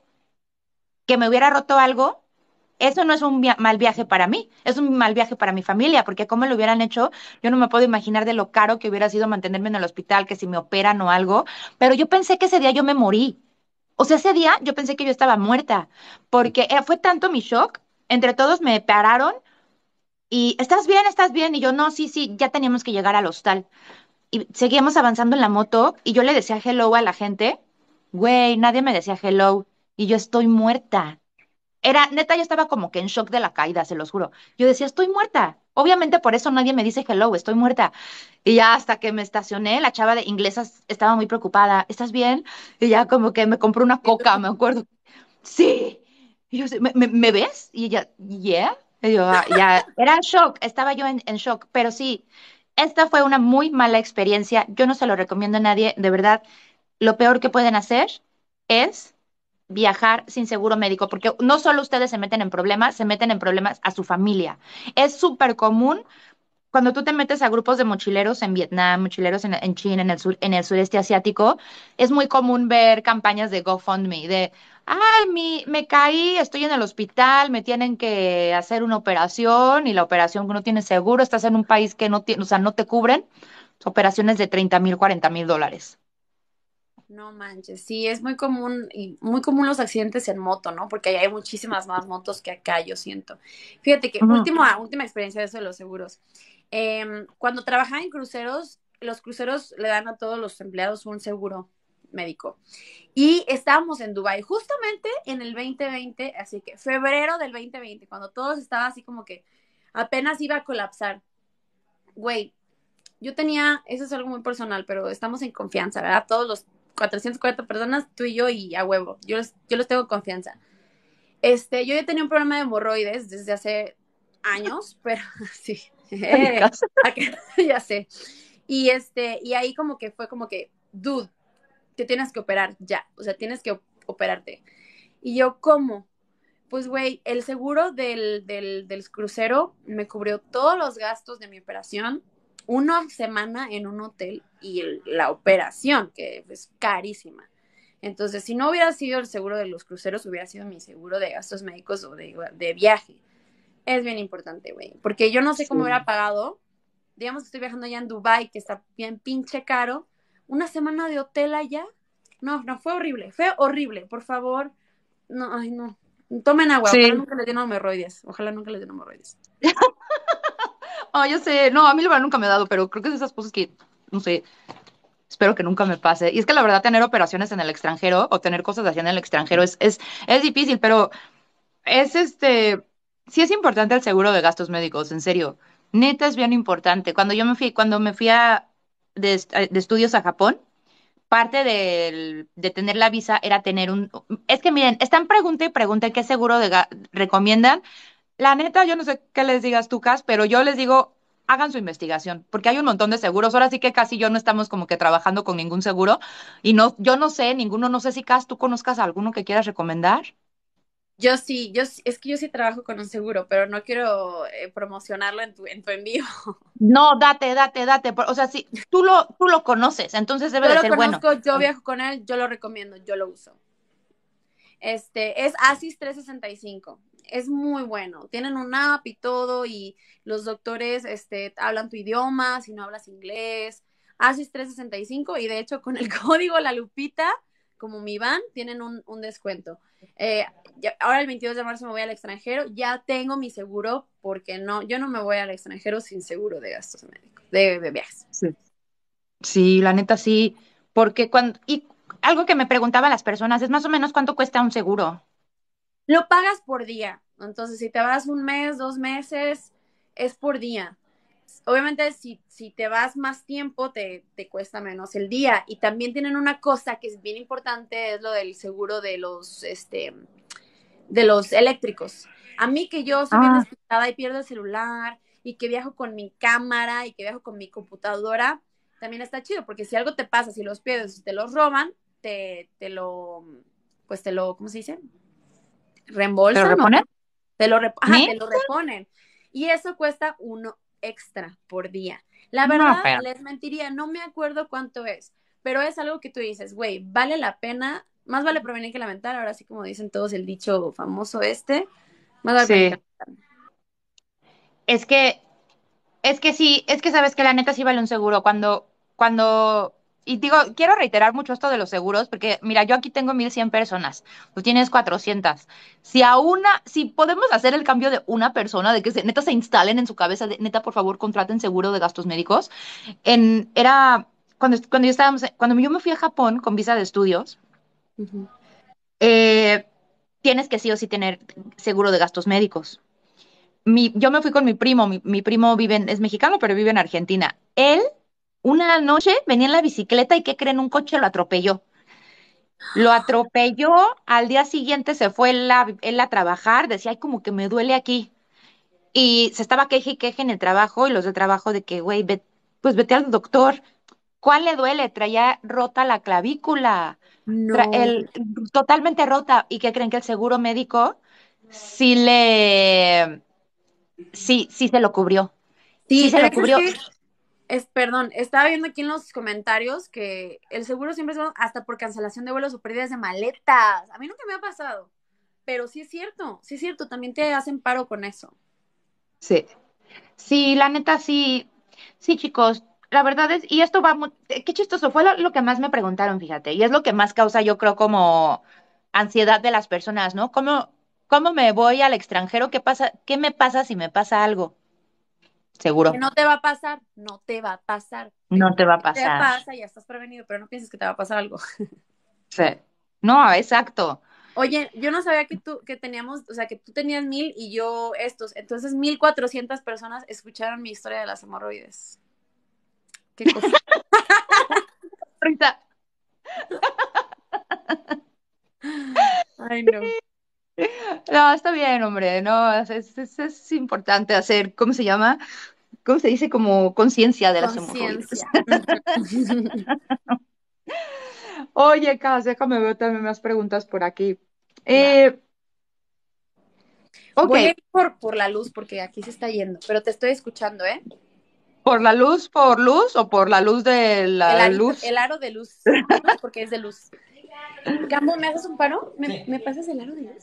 que me hubiera roto algo, eso no es un mal viaje para mí, es un mal viaje para mi familia, porque como lo hubieran hecho, yo no me puedo imaginar de lo caro que hubiera sido mantenerme en el hospital, que si me operan o algo, pero yo pensé que ese día yo me morí. O sea, ese día yo pensé que yo estaba muerta, porque eh, fue tanto mi shock entre todos me pararon y, ¿estás bien? ¿Estás bien? Y yo, no, sí, sí, ya teníamos que llegar al hostal. Y seguíamos avanzando en la moto y yo le decía hello a la gente. Güey, nadie me decía hello y yo estoy muerta. Era, neta, yo estaba como que en shock de la caída, se los juro. Yo decía, estoy muerta. Obviamente por eso nadie me dice hello, estoy muerta. Y ya hasta que me estacioné, la chava de inglesas estaba muy preocupada. ¿Estás bien? Y ya como que me compró una coca, me acuerdo. Sí. Y yo, ¿me, me, ves? Y ella, ¿yeah? yo, ah, ya, era shock, estaba yo en, en shock, pero sí, esta fue una muy mala experiencia, yo no se lo recomiendo a nadie, de verdad, lo peor que pueden hacer es viajar sin seguro médico, porque no solo ustedes se meten en problemas, se meten en problemas a su familia. Es súper común cuando tú te metes a grupos de mochileros en Vietnam, mochileros en, China, en el, sur, en el sureste asiático, es muy común ver campañas de GoFundMe, de, ay, mi, me caí, estoy en el hospital, me tienen que hacer una operación y la operación que no tiene seguro, estás en un país que no tiene, o sea, no te cubren, operaciones de 30 mil, 40 mil dólares. No manches, sí, es muy común, y muy común los accidentes en moto, ¿no? Porque hay muchísimas más motos que acá, yo siento. Fíjate que última, última experiencia de eso de los seguros. Em, cuando trabajaba en cruceros, los cruceros le dan a todos los empleados un seguro médico. Y estábamos en Dubai justamente en el 2020, así que febrero del 2020, cuando todos estaba así como que apenas iba a colapsar. Güey, yo tenía, eso es algo muy personal, pero estamos en confianza, ¿verdad? Todos los 440 personas, tú y yo y a huevo, yo los, yo los tengo confianza. Este, yo ya tenía un problema de hemorroides desde hace años, pero sí. Eh, ya sé. Y este, y ahí como que fue como que, dude, te tienes que operar ya, o sea, tienes que operarte. Y yo, ¿cómo? Pues, güey, el seguro del, del, crucero me cubrió todos los gastos de mi operación, una semana en un hotel y la operación, que es carísima. Entonces, si no hubiera sido el seguro de los cruceros, hubiera sido mi seguro de gastos médicos o de viaje es bien importante, güey. Porque yo no sé cómo hubiera pagado. Digamos que estoy viajando allá en Dubai, que está bien pinche caro. Una semana de hotel allá. No, no, fue horrible. Fue horrible. Por favor. No, ay, no. Tomen agua. Ojalá nunca les den hemorroides. Ojalá nunca les den hemorroides. oh, yo sé. No, a mí la verdad nunca me ha dado, pero creo que es esas cosas que, no sé, espero que nunca me pase. Y es que la verdad, tener operaciones en el extranjero o tener cosas así en el extranjero es, es, es difícil, pero es este sí es importante el seguro de gastos médicos, en serio. Neta es bien importante. Cuando yo me fui, cuando me fui a, de, estudios a Japón, parte de tener la visa era tener un... Es que miren, están pregunta y pregunta qué seguro de recomiendan. La neta, yo no sé qué les digas tú, Cas, pero yo les digo, hagan su investigación, porque hay un montón de seguros. Ahora sí que casi yo no estamos como que trabajando con ningún seguro y no, yo no sé, ninguno, no sé si Cas, tú conozcas a alguno que quieras recomendar. Yo sí, yo es que yo sí trabajo con un seguro, pero no quiero eh, promocionarlo en tu, en tu envío. No, date, date, date. O sea, sí, tú lo, tú lo conoces, entonces debe yo de ser conozco, bueno. Yo viajo con él, yo lo recomiendo, yo lo uso. Este, es ASIS 365. Es muy bueno. Tienen un app y todo, y los doctores este, hablan tu idioma, si no hablas inglés. ASIS 365, y de hecho, con el código La Lupita como mi van, tienen un, descuento. Eh, ahora el 22 de marzo me voy al extranjero, ya tengo mi seguro, porque no, yo no me voy al extranjero sin seguro de gastos médicos, de, de viajes. Sí. sí. la neta sí, porque cuando, y algo que me preguntaban las personas es más o menos cuánto cuesta un seguro. Lo pagas por día, entonces si te vas un mes, dos meses, es por día obviamente si, si te vas más tiempo, te, te, cuesta menos el día. Y también tienen una cosa que es bien importante, es lo del seguro de los, este, de los eléctricos. A mí que yo soy bien ah. y pierdo el celular y que viajo con mi cámara y que viajo con mi computadora, también está chido, porque si algo te pasa, si los pierdes, si te los roban, te, te lo, pues te lo, ¿cómo se dice? Reembolsan. ¿Te lo reponen? Te te lo reponen. Y eso cuesta uno, extra por día. La verdad, les mentiría, no me acuerdo cuánto es, pero es algo que tú dices, güey, vale la pena, más vale prevenir que lamentar, ahora sí como dicen todos el dicho famoso este, más vale Es que, es que sí, es que sabes que la neta sí vale un seguro, cuando, cuando y digo, quiero reiterar mucho esto de los seguros, porque mira, yo aquí tengo 1100 personas, tú tienes 400. Si a una, si podemos hacer el cambio de una persona, de que se, neta se instalen en su cabeza, de, neta, por favor, contraten seguro de gastos médicos. En, era cuando, cuando, yo estábamos, cuando yo me fui a Japón con visa de estudios, eh, tienes que sí o sí tener seguro de gastos médicos. Mi, yo me fui con mi primo, mi, primo vive es mexicano, pero vive en Argentina. Él una noche venía en la bicicleta y ¿qué creen? Un coche lo atropelló. Lo atropelló, al día siguiente se fue él a, trabajar, decía, ay, como que me duele aquí. Y se estaba queje y queje en el trabajo y los de trabajo de que, güey, pues vete al doctor. ¿Cuál le duele? Traía rota la clavícula, totalmente rota. ¿Y qué creen que el seguro médico sí le, sí, sí se lo cubrió? Sí, se lo cubrió. Es, perdón, estaba viendo aquí en los comentarios que el seguro siempre es bueno hasta por cancelación de vuelos o pérdidas de maletas. A mí nunca me ha pasado, pero sí es cierto, sí es cierto, también te hacen paro con eso. Sí, sí, la neta sí, sí chicos, la verdad es, y esto va, muy, eh, qué chistoso, fue lo, lo que más me preguntaron, fíjate, y es lo que más causa yo creo como ansiedad de las personas, ¿no? ¿Cómo, cómo me voy al extranjero? ¿Qué pasa? ¿Qué me pasa si me pasa algo? Seguro. Que no te va a pasar, no te va a pasar. No te va a pasar. Te pasa, ya estás prevenido, pero no pienses que te va a pasar algo. Sí. No, exacto. Oye, yo no sabía que tú, que teníamos, o sea, que tú tenías mil y yo estos. Entonces, mil cuatrocientas personas escucharon mi historia de las hemorroides. Qué cosa. Ay, no. No, está bien, hombre, no, es, importante hacer, ¿cómo se llama? ¿Cómo se dice? Como conciencia de las Conciencia. Oye, Cas, déjame ver también más preguntas por aquí. Eh, por, por la luz, porque aquí se está yendo, pero te estoy escuchando, ¿eh? ¿Por la luz, por luz o por la luz de la luz? El aro de luz, porque es de luz. Gambo, ¿me haces un paro? ¿Me, pasas el aro de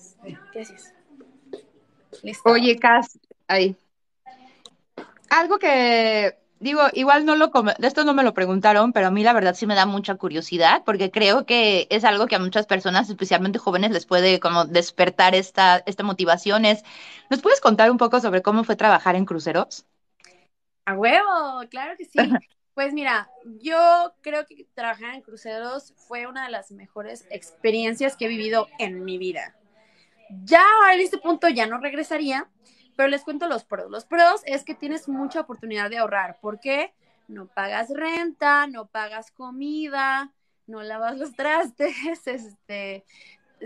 Gracias. Oye, Cas, ahí. Algo que digo, igual no lo, de esto no me lo preguntaron, pero a mí la verdad sí me da mucha curiosidad, porque creo que es algo que a muchas personas, especialmente jóvenes, les puede como despertar esta, esta motivación. Es, ¿Nos puedes contar un poco sobre cómo fue trabajar en cruceros? A huevo, claro que sí. Pues mira, yo creo que trabajar en cruceros fue una de las mejores experiencias que he vivido en mi vida. Ya en este punto ya no regresaría, pero les cuento los pros. Los pros es que tienes mucha oportunidad de ahorrar. porque No pagas renta, no pagas comida, no lavas los trastes. Este,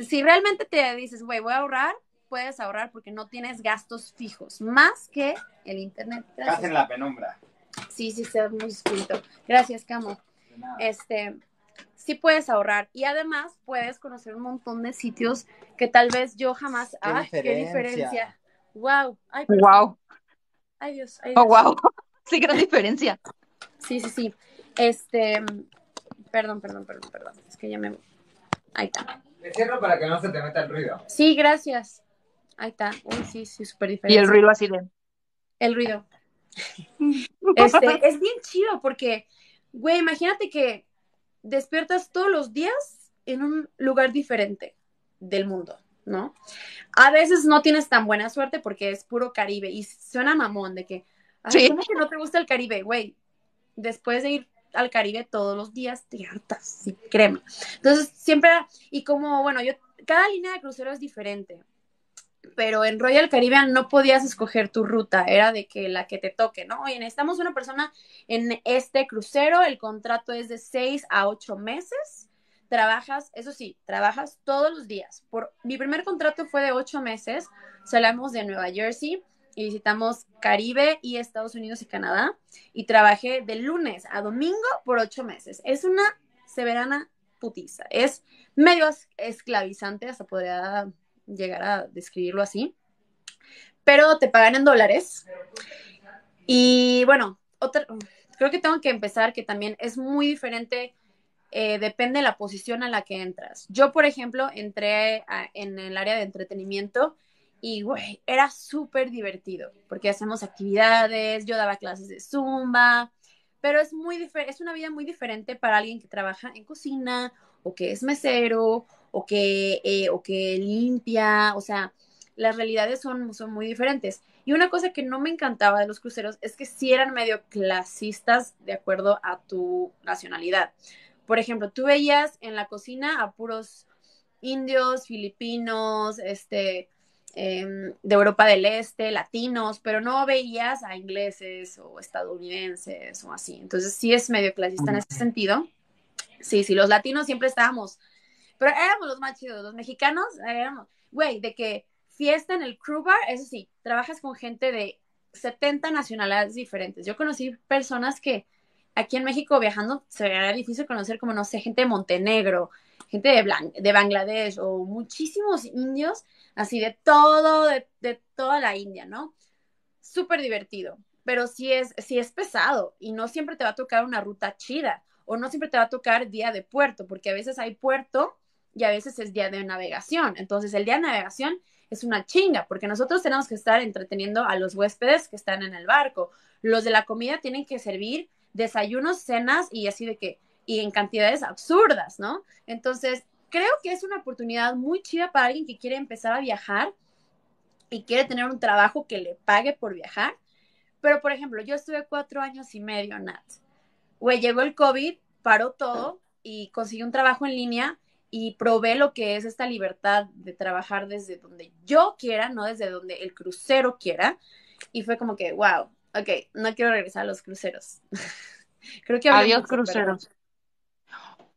si realmente te dices, güey, voy a ahorrar, puedes ahorrar porque no tienes gastos fijos, más que el internet. Casi en la penumbra. Sí, sí, estás muy escrito. Gracias, Camo. Este, sí puedes ahorrar y además puedes conocer un montón de sitios que tal vez yo jamás. Qué ¡Ay, diferencia. qué diferencia! ¡Wow! ¡Ay, wow! ¡Ay, Dios! Ay, ¡Oh, wow! Sí, gran diferencia. Sí, sí, sí. Este, perdón, perdón, perdón, perdón. Es que ya me. Ahí está. Me cierro para que no se te meta el ruido. Sí, gracias. Ahí está. Uy, sí, sí, súper diferente. Y el ruido así de. El ruido. Este, es bien chido porque, güey, imagínate que despiertas todos los días en un lugar diferente del mundo, ¿no? A veces no tienes tan buena suerte porque es puro Caribe y suena mamón de que, que no te gusta el Caribe, güey? Después de ir al Caribe todos los días, te hartas, sí, créeme. Entonces, siempre, y como, bueno, yo, cada línea de crucero es diferente pero en Royal Caribbean no podías escoger tu ruta, era de que la que te toque, ¿no? Oye, necesitamos una persona en este crucero, el contrato es de seis a ocho meses, trabajas, eso sí, trabajas todos los días. Por, mi primer contrato fue de ocho meses, Salimos de Nueva Jersey y visitamos Caribe y Estados Unidos y Canadá y trabajé de lunes a domingo por ocho meses. Es una severana putiza, es medio esclavizante, hasta podría llegar a describirlo así, pero te pagan en dólares. Y bueno, creo que tengo que empezar que también es muy diferente, eh, depende de la posición a la que entras. Yo, por ejemplo, entré en el área de entretenimiento y, güey, era súper divertido, porque hacemos actividades, yo daba clases de zumba, pero es, muy es una vida muy diferente para alguien que trabaja en cocina o que es mesero o que, eh, o que limpia, o sea, las realidades son, son muy diferentes. Y una cosa que no me encantaba de los cruceros es que sí eran medio clasistas de acuerdo a tu nacionalidad. Por ejemplo, tú veías en la cocina a puros indios, filipinos, este, em, de Europa del Este, latinos, pero no veías a ingleses o estadounidenses o así. Entonces sí es medio clasista en ese sentido. Sí, sí, los latinos siempre estábamos pero éramos los más chidos, los mexicanos éramos, güey, de que fiesta en el crew bar, eso sí, trabajas con gente de 70 nacionalidades diferentes. Yo conocí personas que aquí en México viajando sería difícil conocer, como no sé, gente de Montenegro, gente de, de Bangladesh o muchísimos indios, así de todo, de, toda la India, ¿no? Súper divertido, pero sí es, sí es pesado y no siempre te va a tocar una ruta chida o no siempre te va a tocar día de puerto, porque a veces hay puerto y a veces es día de navegación. Entonces, el día de navegación es una chinga, porque nosotros tenemos que estar entreteniendo a los huéspedes que están en el barco. Los de la comida tienen que servir desayunos, cenas y así de que, y en cantidades absurdas, ¿no? Entonces, creo que es una oportunidad muy chida para alguien que quiere empezar a viajar y quiere tener un trabajo que le pague por viajar. Pero, por ejemplo, yo estuve cuatro años y medio, Nat. Güey, llegó el COVID, paró todo y conseguí un trabajo en línea y probé lo que es esta libertad de trabajar desde donde yo quiera, no desde donde el crucero quiera. Y fue como que, wow, ok, no quiero regresar a los cruceros. Creo que Adiós cruceros.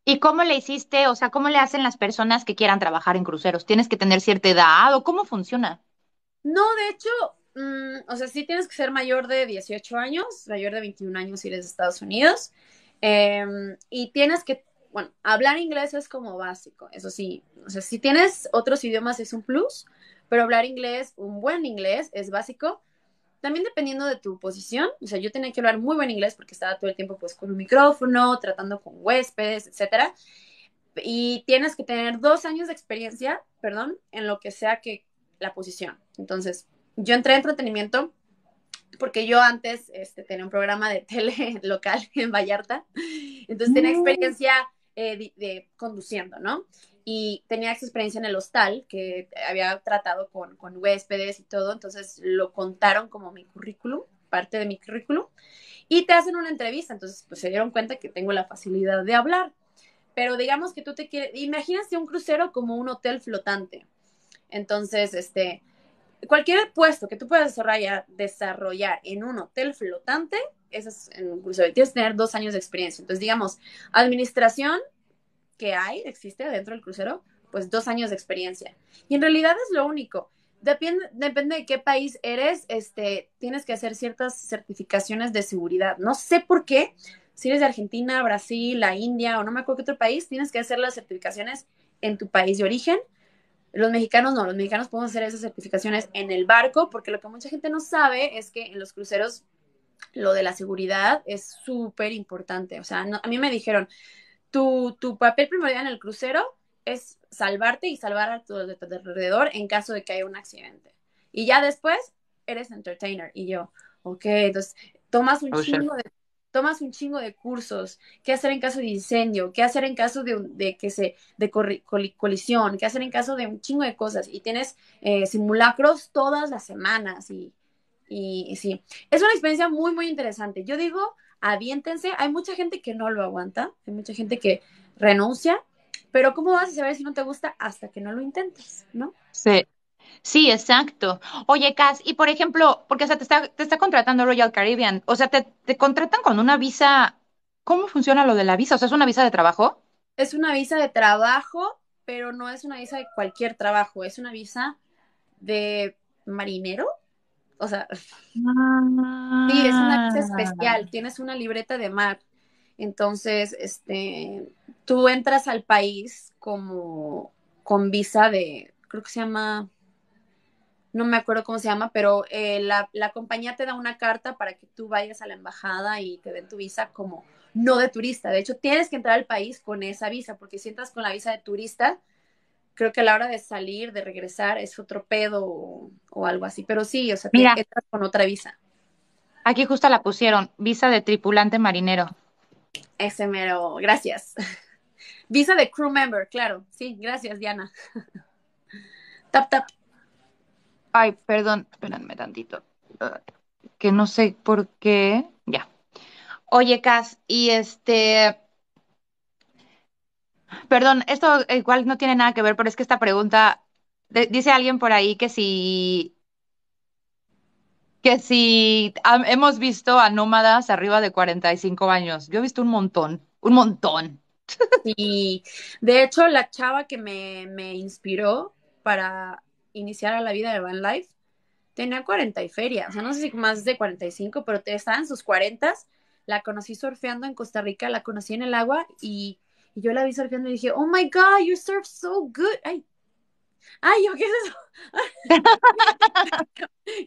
¿Y cómo le hiciste? O sea, ¿cómo le hacen las personas que quieran trabajar en cruceros? ¿Tienes que tener cierta edad o cómo funciona? No, de hecho, mm, o sea, sí tienes que ser mayor de 18 años, mayor de 21 años si eres de Estados Unidos. Em, y tienes que bueno, hablar inglés es como básico, eso sí, o sea, si tienes otros idiomas es un plus, pero hablar inglés, un buen inglés, es básico. También dependiendo de tu posición, o sea, yo tenía que hablar muy buen inglés porque estaba todo el tiempo pues con un micrófono, tratando con huéspedes, etcétera. Y tienes que tener dos años de experiencia, perdón, en lo que sea que la posición. Entonces, yo entré en entretenimiento porque yo antes este, tenía un programa de tele local en Vallarta, entonces tenía mm. experiencia eh, de, conduciendo, ¿no? Y tenía esa experiencia en el hostal, que había tratado con, huéspedes y todo, entonces lo contaron como mi currículum, parte de mi currículum, y te hacen una entrevista, entonces pues se dieron cuenta que tengo la facilidad de hablar. Pero digamos que tú te quieres, imagínate un crucero como un hotel flotante. Entonces, este, cualquier puesto que tú puedas desarrollar en un hotel flotante esas en un curso, tienes que tener dos años de experiencia. Entonces, digamos, administración que hay, existe dentro del crucero, pues dos años de experiencia. Y en realidad es lo único. Depende, depende de qué país eres, este, tienes que hacer ciertas certificaciones de seguridad. No sé por qué, si eres de Argentina, Brasil, la India o no me acuerdo qué otro país, tienes que hacer las certificaciones en tu país de origen. Los mexicanos no, los mexicanos podemos hacer esas certificaciones en el barco, porque lo que mucha gente no sabe es que en los cruceros lo de la seguridad es súper importante. O sea, a mí me dijeron, tu, tu papel primordial en el crucero es salvarte y salvar a todos de tu alrededor en caso de que haya un accidente. Y ya después eres entertainer. Y yo, ok, entonces tomas un, oh, chingo de, tomas un chingo de cursos, qué hacer en caso de incendio, qué hacer en caso de, de que se, de colisión, qué hacer en caso de un chingo de cosas. Y tienes eh, simulacros todas las semanas y, y, sí, es una experiencia muy, muy interesante. Yo digo, aviéntense. Hay mucha gente que no lo aguanta, hay mucha gente que renuncia, pero ¿cómo vas a saber si no te gusta hasta que no lo intentes, no? Sí. Sí, exacto. Oye, Cas y por ejemplo, porque te está, contratando Royal Caribbean, o sea, te contratan con una visa. ¿Cómo funciona lo de la visa? O sea, ¿es una visa de trabajo? Es una visa de trabajo, pero no es una visa de cualquier trabajo, es una visa de marinero, o sea, ah. sí, es una visa especial, tienes una libreta de mar. Entonces, este, tú entras al país como con visa de, creo que se llama, no me acuerdo cómo se llama, pero eh, la, la, compañía te da una carta para que tú vayas a la embajada y te den tu visa como no de turista. De hecho, tienes que entrar al país con esa visa, porque si entras con la visa de turista, creo que a la hora de salir, de regresar, es otro pedo o, algo así. Pero sí, o sea, Mira, que estar con otra visa. Aquí justo la pusieron, visa de tripulante marinero. Ese mero, gracias. Visa de crew member, claro. Sí, gracias, Diana. tap, tap. Ay, perdón, espérenme tantito. Ah, que no sé por qué. Ya. Oye, Cas, y este, Perdón, esto igual no tiene nada que ver, pero es que esta pregunta, dice alguien por ahí que si, que si hemos visto a nómadas arriba de 45 años. Yo he visto un montón, un montón. de hecho la chava que me, me inspiró para iniciar a la vida de Van Life tenía 40 y feria, o sea, no sé si más de 45, pero estaba en sus 40. La conocí surfeando en Costa Rica, la conocí en el agua y y yo la vi surfeando y dije, oh my God, you surf so good. Ay, ay, ¿yo qué es eso?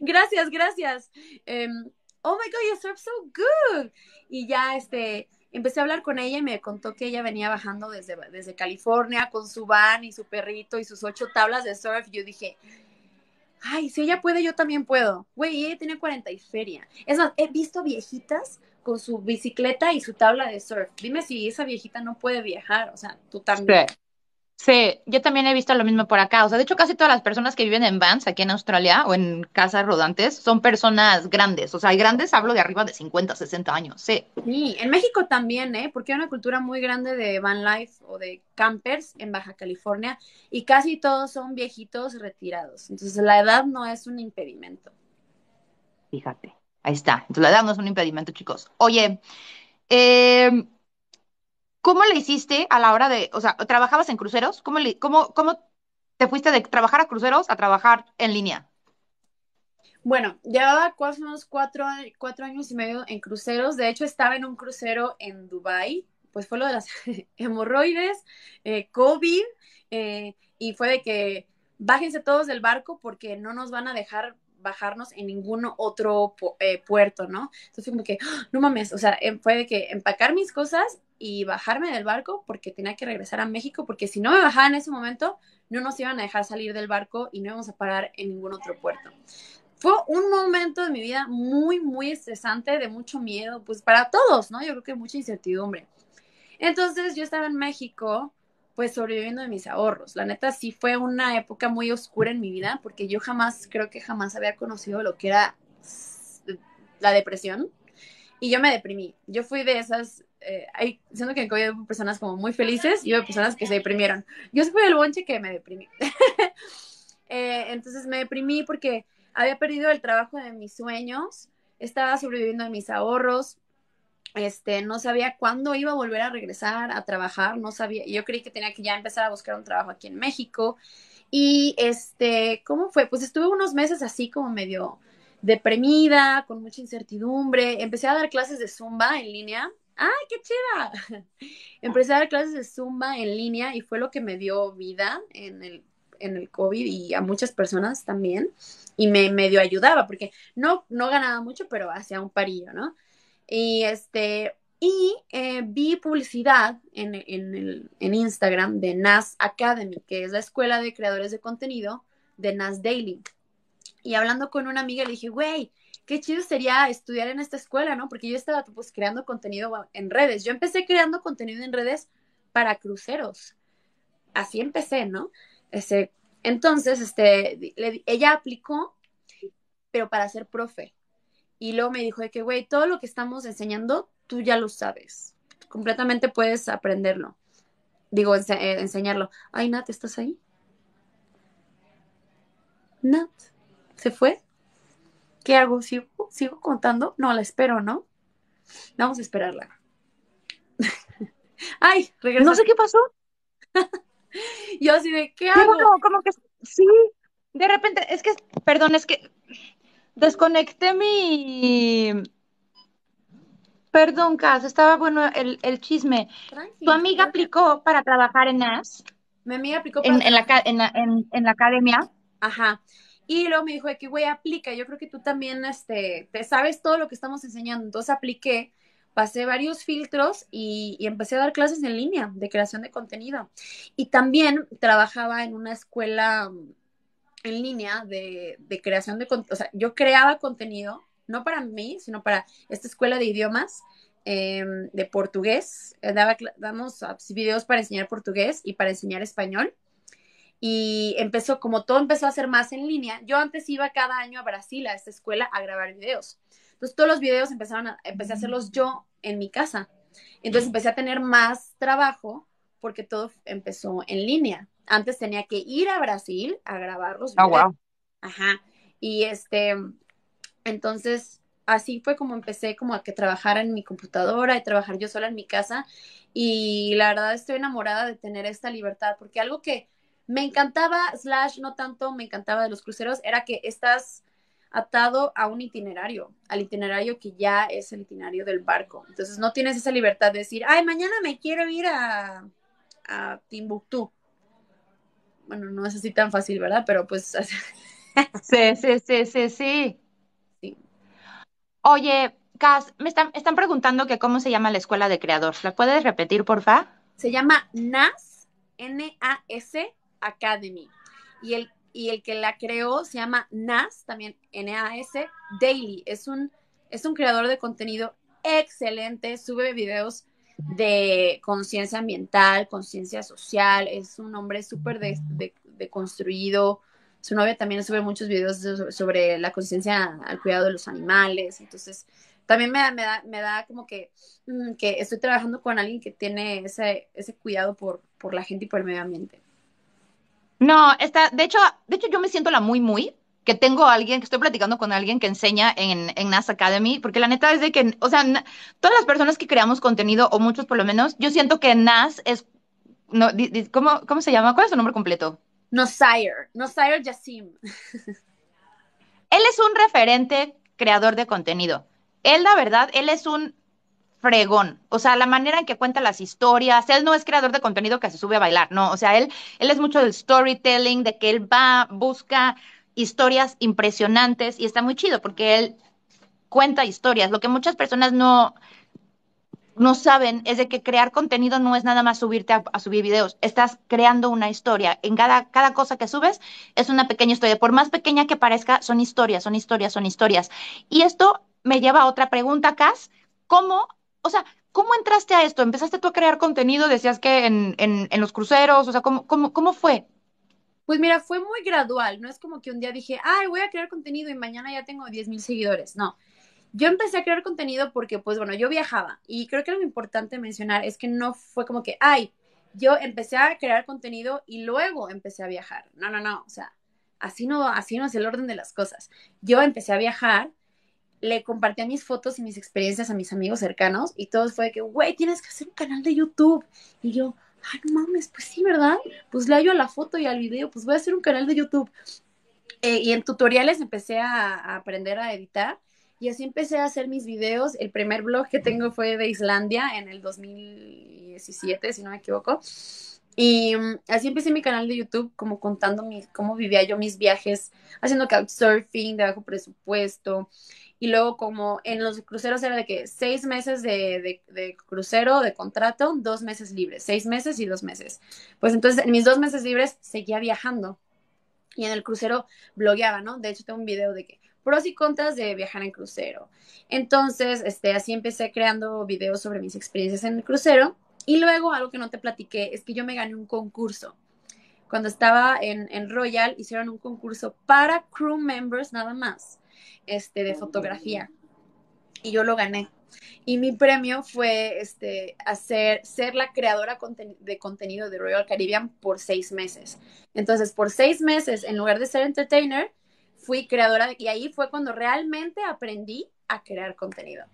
gracias, gracias. Em, oh my God, you surf so good. Y ya, este, empecé a hablar con ella y me contó que ella venía bajando desde, desde California con su van y su perrito y sus ocho tablas de surf. Yo dije, ay, si ella puede, yo también puedo. Güey, ella tiene 40 y feria. Es más, he visto viejitas con su bicicleta y su tabla de surf. Dime si esa viejita no puede viajar, o sea, tú también. Sí. yo también he visto lo mismo por acá. O sea, de hecho, casi todas las personas que viven en vans aquí en Australia o en casas rodantes son personas grandes. O sea, hay grandes hablo de arriba de 50, 60 años, sí. Sí, en México también, ¿eh? Porque hay una cultura muy grande de van life o de campers en Baja California y casi todos son viejitos retirados. Entonces, la edad no es un impedimento. Fíjate. Ahí está. Entonces, la damos un impedimento, chicos. Oye, em, ¿cómo le hiciste a la hora de, o sea, trabajabas en cruceros? ¿Cómo, cómo, te fuiste de trabajar a cruceros a trabajar en línea? Bueno, llevaba unos cuatro, cuatro años y medio en cruceros. De hecho, estaba en un crucero en Dubai. Pues fue lo de las hemorroides, eh, COVID, eh, y fue de que bájense todos del barco porque no nos van a dejar bajarnos en ningún otro eh, puerto, ¿no? Entonces como que, ¡ah! no mames, o sea, em, fue de que empacar mis cosas y bajarme del barco porque tenía que regresar a México, porque si no me bajaba en ese momento, no nos iban a dejar salir del barco y no íbamos a parar en ningún otro puerto. Fue un momento de mi vida muy, muy estresante, de mucho miedo, pues para todos, ¿no? Yo creo que mucha incertidumbre. Entonces yo estaba en México, pues sobreviviendo de mis ahorros. La neta sí fue una época muy oscura en mi vida porque yo jamás, creo que jamás había conocido lo que era eh, la depresión y yo me deprimí. Yo fui de esas, hay, eh, siendo que en personas como muy felices y hubo personas que se deprimieron. Yo fui el bonche que me deprimí. Eh, entonces me deprimí porque había perdido el trabajo de mis sueños, estaba sobreviviendo de mis ahorros, este, no sabía cuándo iba a volver a regresar a trabajar, no sabía, yo creí que tenía que ya empezar a buscar un trabajo aquí en México. Y este, ¿cómo fue? Pues estuve unos meses así como medio deprimida, con mucha incertidumbre. Empecé a dar clases de zumba en línea. ¡Ay, qué chida! Empecé a dar clases de zumba en línea y fue lo que me dio vida en el, en el COVID y a muchas personas también. Y me medio ayudaba porque no, no ganaba mucho, pero hacía un parillo, ¿no? Y este, y eh, vi publicidad en, Instagram de NAS Academy, que es la escuela de creadores de contenido de NAS Daily. Y hablando con una amiga le dije, güey, qué chido sería estudiar en esta escuela, ¿no? Porque yo estaba pues creando contenido en redes. Yo empecé creando contenido en redes para cruceros. Así empecé, ¿no? entonces, este, ella aplicó, pero para ser profe. Y luego me dijo de que, güey, todo lo que estamos enseñando, tú ya lo sabes. Completamente puedes aprenderlo. Digo, eh, enseñarlo. Ay, Nat, ¿estás ahí? Nat, ¿se fue? ¿Qué hago? ¿Sigo, ¿Sigo contando? No, la espero, ¿no? Vamos a esperarla. Ay, regresó. No sé qué pasó. Yo así de, ¿qué hago? como que sí. De repente, es que, perdón, es que desconecté mi... Perdón, Cas, estaba bueno el, chisme. ¿Tu amiga aplicó para trabajar en NAS? Mi amiga aplicó para en, la, academia. Ajá. Y luego me dijo que, güey, aplica. Yo creo que tú también este, te sabes todo lo que estamos enseñando. Entonces apliqué, pasé varios filtros y empecé a dar clases en línea de creación de contenido. Y también trabajaba en una escuela en línea de, creación de o sea, yo creaba contenido, no para mí, sino para esta escuela de idiomas em, de portugués, eh, Daba, damos ah, pues, videos para enseñar portugués y para enseñar español. Y empezó, como todo empezó a ser más en línea, yo antes iba cada año a Brasil, a esta escuela, a grabar videos. Entonces todos los videos empezaron a, empecé a hacerlos yo en mi casa. Entonces empecé a tener más trabajo porque todo empezó en línea. Antes tenía que ir a Brasil a grabarlos. los wow. Ah, Ajá. Y este, entonces, así fue como empecé como a que trabajara en mi computadora y trabajar yo sola en mi casa. Y la verdad estoy enamorada de tener esta libertad, porque algo que me encantaba, slash, no tanto me encantaba de los cruceros, era que estás atado a un itinerario, al itinerario que ya es el itinerario del barco. Entonces no tienes esa libertad de decir, ay, mañana me quiero ir a Timbuktu. Bueno, no es así tan fácil, ¿verdad? Pero pues... sí, sí, sí, sí, sí. Oye, Cas, me están, preguntando que cómo se llama la escuela de creadores. ¿La puedes repetir, porfa? Se llama NAS, n Academy. Y el, y el que la creó se llama NAS, también n Daily. Es un, es un creador de contenido excelente, sube videos de conciencia ambiental, conciencia social, es un hombre súper de, construido. Su novia también sube muchos videos sobre la conciencia al cuidado de los animales. Entonces, también me, me, da, me da como que, mm, que estoy trabajando con alguien que tiene ese, ese cuidado por, por la gente y por el medio ambiente. No, está, de hecho, de hecho yo me siento la muy, muy, que tengo alguien, que estoy platicando con alguien que enseña en, en Academy, porque la neta es de que, o sea, todas las personas que creamos contenido, o muchos por lo menos, yo siento que NAS es, no, ¿cómo, se llama? ¿Cuál es su nombre completo? Nosair, Nosair Yassim. él es un referente creador de contenido. Él, la verdad, él es un fregón. O sea, la manera en que cuenta las historias. Él no es creador de contenido que se sube a bailar, no. O sea, él, él es mucho del storytelling, de que él va, busca historias impresionantes y está muy chido porque él cuenta historias. Lo que muchas personas no, no saben es de que crear contenido no es nada más subirte a, subir videos, estás creando una historia. En cada, cada cosa que subes es una pequeña historia. Por más pequeña que parezca, son historias, son historias, son historias. Y esto me lleva a otra pregunta, Cas. ¿Cómo, o sea, cómo entraste a esto? ¿Empezaste tú a crear contenido? Decías que en, los cruceros, o sea, cómo fue? Pues mira, fue muy gradual, no es como que un día dije, ay, voy a crear contenido y mañana ya tengo 10 mil seguidores, no. Yo empecé a crear contenido porque, pues bueno, yo viajaba y creo que lo importante mencionar es que no fue como que, ay, yo empecé a crear contenido y luego empecé a viajar. No, no, no, o sea, así no, así no es el orden de las cosas. Yo empecé a viajar, le compartí mis fotos y mis experiencias a mis amigos cercanos y todos fue que, güey, tienes que hacer un canal de YouTube. Y yo, ay, no mames, pues sí, ¿verdad? Pues le hallo a la foto y al video, pues voy a hacer un canal de YouTube. Eh, y en tutoriales empecé a, aprender a editar y así empecé a hacer mis videos. El primer blog que tengo fue de Islandia en el 2017, si no me equivoco. Y mm, así empecé mi canal de YouTube, como contando mi, cómo vivía yo mis viajes, haciendo couchsurfing de bajo presupuesto y luego como en los cruceros era de que seis meses de, crucero, de contrato, dos meses libres, seis meses y dos meses. Pues entonces en mis dos meses libres seguía viajando y en el crucero blogueaba, ¿no? De hecho tengo un video de que pros y contras de viajar en crucero. Entonces, este, así empecé creando videos sobre mis experiencias en el crucero y luego algo que no te platiqué es que yo me gané un concurso. Cuando estaba en, en Royal hicieron un concurso para crew members nada más este, de oh. fotografía. Y yo lo gané. Y mi premio fue este, hacer, ser la creadora de contenido de Royal Caribbean por seis meses. Entonces, por seis meses, en lugar de ser entertainer, fui creadora y ahí fue cuando realmente aprendí a crear contenido.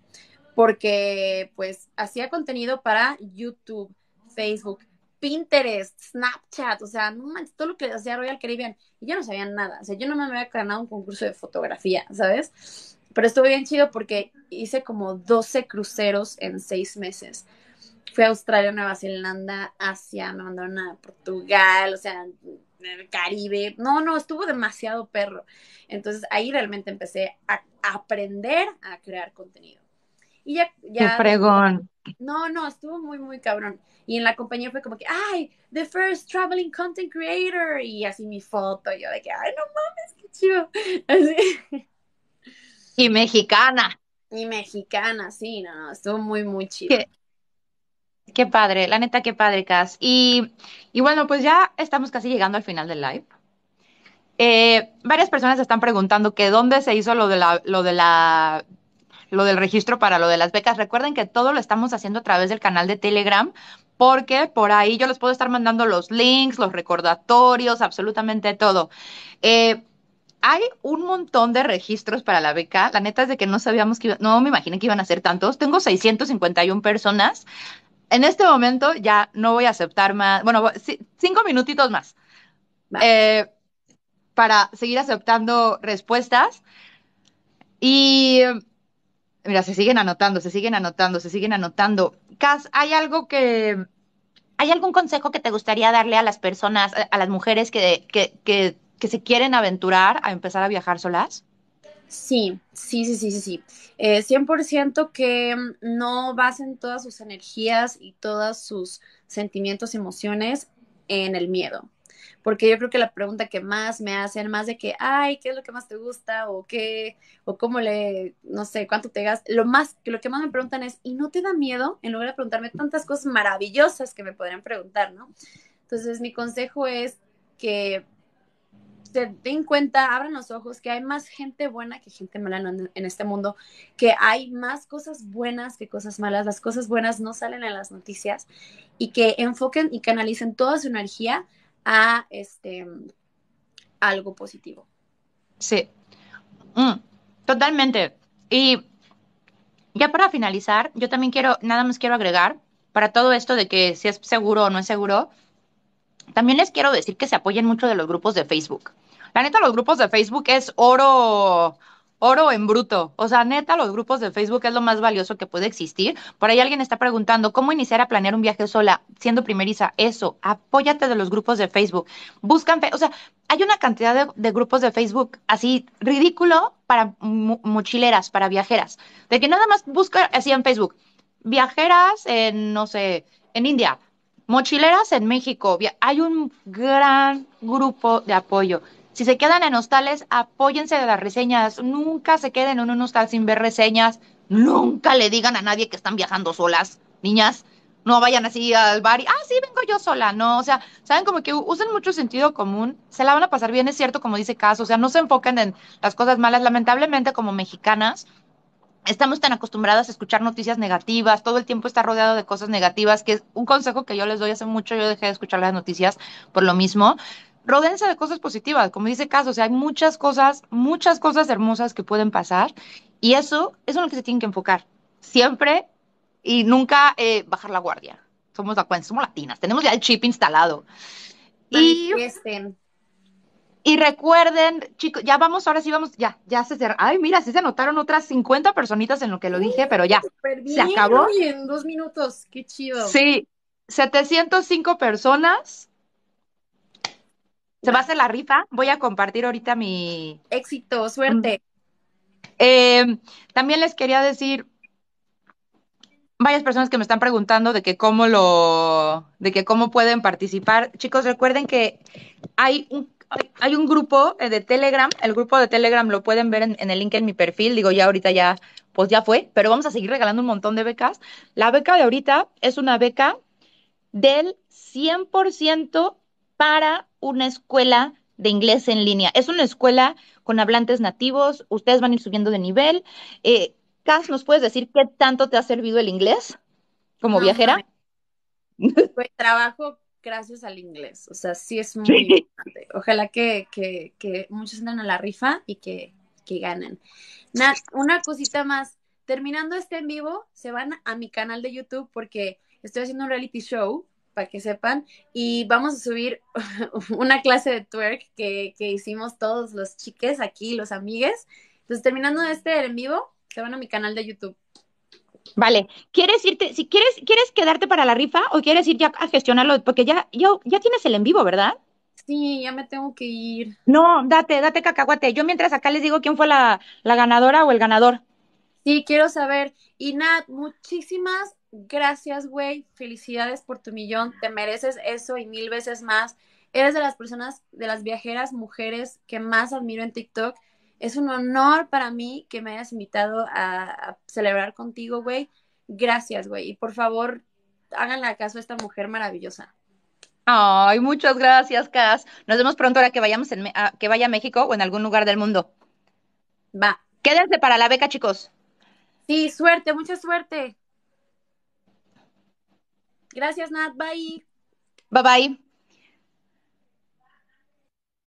Porque pues hacía contenido para YouTube, Facebook, Pinterest, Snapchat, o sea, no manches, todo lo que hacía Royal Caribbean. Y yo no sabía nada, o sea, yo no me había ganado un concurso de fotografía, ¿sabes? Pero estuvo bien chido porque hice como 12 cruceros en seis meses. Fui a Australia, Nueva Zelanda, Asia, me mandaron a Portugal, o sea, Caribe. No, no, estuvo demasiado perro. Entonces ahí realmente empecé a aprender a crear contenido. Y ya, ya Qué fregón. No, no, estuvo muy, muy cabrón. Y en la compañía fue como que, ay, the first traveling content creator. Y así mi foto, yo de que, ay, no mames, qué chido. Así. Y mexicana. Y mexicana, sí, no, no, estuvo muy, muy chido. Qué, padre, la neta, qué padre, Cas. Y, bueno, pues ya estamos casi llegando al final del live. Eh, varias personas están preguntando que dónde se hizo lo de lo de la lo del registro para lo de las becas. Recuerden que todo lo estamos haciendo a través del canal de Telegram porque por ahí yo les puedo estar mandando los links, los recordatorios, absolutamente todo. Eh, hay un montón de registros para la beca. La neta es de que no sabíamos que no me imaginé que iban a ser tantos. Tengo 651 personas. En este momento ya no voy a aceptar más. Bueno, cinco minutitos más eh, para seguir aceptando respuestas. Y Mira, se siguen anotando, se siguen anotando, se siguen anotando. Cas, ¿hay algo que... ¿Hay algún consejo que te gustaría darle a las personas, eh, a, las mujeres que, que, que, se quieren aventurar a empezar a viajar solas? Sí, sí, sí, sí, sí, sí. Eh, 100% que mm, no basen todas sus energías y todos sus sentimientos, y emociones en el miedo porque yo creo que la pregunta que más me hacen, más de que, ay, ¿qué es lo que más te gusta? O qué, o cómo le, no sé, cuánto te gastas, lo más, lo que más me preguntan es, ¿y no te da miedo? En lugar de preguntarme tantas cosas maravillosas que me podrían preguntar, ¿no? Entonces, mi consejo es que se den cuenta, abran los ojos, que hay más gente buena que gente mala en, en, este mundo, que hay más cosas buenas que cosas malas, las cosas buenas no salen en las noticias y que enfoquen y canalicen toda su energía a este algo positivo. Sí, mm, totalmente. Y ya para finalizar, yo también quiero, nada más quiero agregar para todo esto de que si es seguro o no es seguro, también les quiero decir que se apoyen mucho de los grupos de Facebook. La neta, los grupos de Facebook es oro, oro en bruto. O sea, neta, los grupos de Facebook es lo más valioso que puede existir. Por ahí alguien está preguntando, ¿cómo iniciar a planear un viaje sola siendo primeriza? Eso, apóyate de los grupos de Facebook. Buscan, o sea, hay una cantidad de, grupos de Facebook así ridículo para mochileras, para viajeras. De que nada más busca así en Facebook, viajeras en, no sé, en India. Mochileras en México, hay un gran grupo de apoyo. Si se quedan en hostales, apóyense de las reseñas. Nunca se queden en un hostal sin ver reseñas. Nunca le digan a nadie que están viajando solas, niñas. No vayan así al bar y, ah, sí, vengo yo sola. No, o sea, saben como que usen mucho sentido común. Se la van a pasar bien, es cierto, como dice Caso. O sea, no se enfoquen en las cosas malas. Lamentablemente, como mexicanas, estamos tan acostumbradas a escuchar noticias negativas, todo el tiempo está rodeado de cosas negativas, que es un consejo que yo les doy hace mucho, yo dejé de escuchar las noticias por lo mismo. Rodense de cosas positivas, como dice Caso, o sea, hay muchas cosas, muchas cosas hermosas que pueden pasar y eso, es lo que se tiene que enfocar, siempre y nunca eh, bajar la guardia. Somos la, somos latinas, tenemos ya el chip instalado. Y, y recuerden, chicos, ya vamos, ahora sí vamos, ya, ya se cerró. Ay, mira, sí se anotaron otras 50 personitas en lo que lo dije, pero ya, se acabó. en dos minutos, qué chido. Sí, 705 personas se va a hacer la rifa. Voy a compartir ahorita mi. Éxito, suerte. Eh, también les quería decir varias personas que me están preguntando de que cómo lo, de que cómo pueden participar. Chicos, recuerden que hay un hay un grupo eh, de Telegram, el grupo de Telegram lo pueden ver en, en, el link en mi perfil, digo ya ahorita ya, pues ya fue, pero vamos a seguir regalando un montón de becas. La beca de ahorita es una beca del 100% para una escuela de inglés en línea. Es una escuela con hablantes nativos, ustedes van a ir subiendo de nivel. Eh, ¿nos puedes decir qué tanto te ha servido el inglés como viajera? Pues, trabajo gracias al inglés, o sea, sí es muy importante. Ojalá que, muchos entren a la rifa y que, ganen. Nat, una cosita más, terminando este en vivo, se van a mi canal de YouTube porque estoy haciendo un reality show para que sepan. Y vamos a subir una clase de twerk que, hicimos todos los chiques aquí, los amigues. Entonces, terminando este en vivo, se van a mi canal de YouTube. Vale, ¿quieres irte, si quieres, quieres quedarte para la rifa o quieres ir ya a gestionarlo? Porque ya, yo, ya tienes el en vivo, ¿verdad? Sí, ya me tengo que ir. No, date, date cacahuate. Yo mientras acá les digo quién fue la, la ganadora o el ganador. Sí, quiero saber. Y Nat, muchísimas gracias, güey, felicidades por tu millón, te mereces eso y mil veces más. Eres de las personas, de las viajeras mujeres que más admiro en TikTok. Es un honor para mí que me hayas invitado a, celebrar contigo, güey. Gracias, güey. Y por favor, háganle caso a esta mujer maravillosa. Ay, muchas gracias, Cas. Nos vemos pronto ahora que vayamos en, que vaya a México o en algún lugar del mundo. Va. Quédense para la beca, chicos. Sí, suerte, mucha suerte. Gracias, Nat. Bye. Bye bye.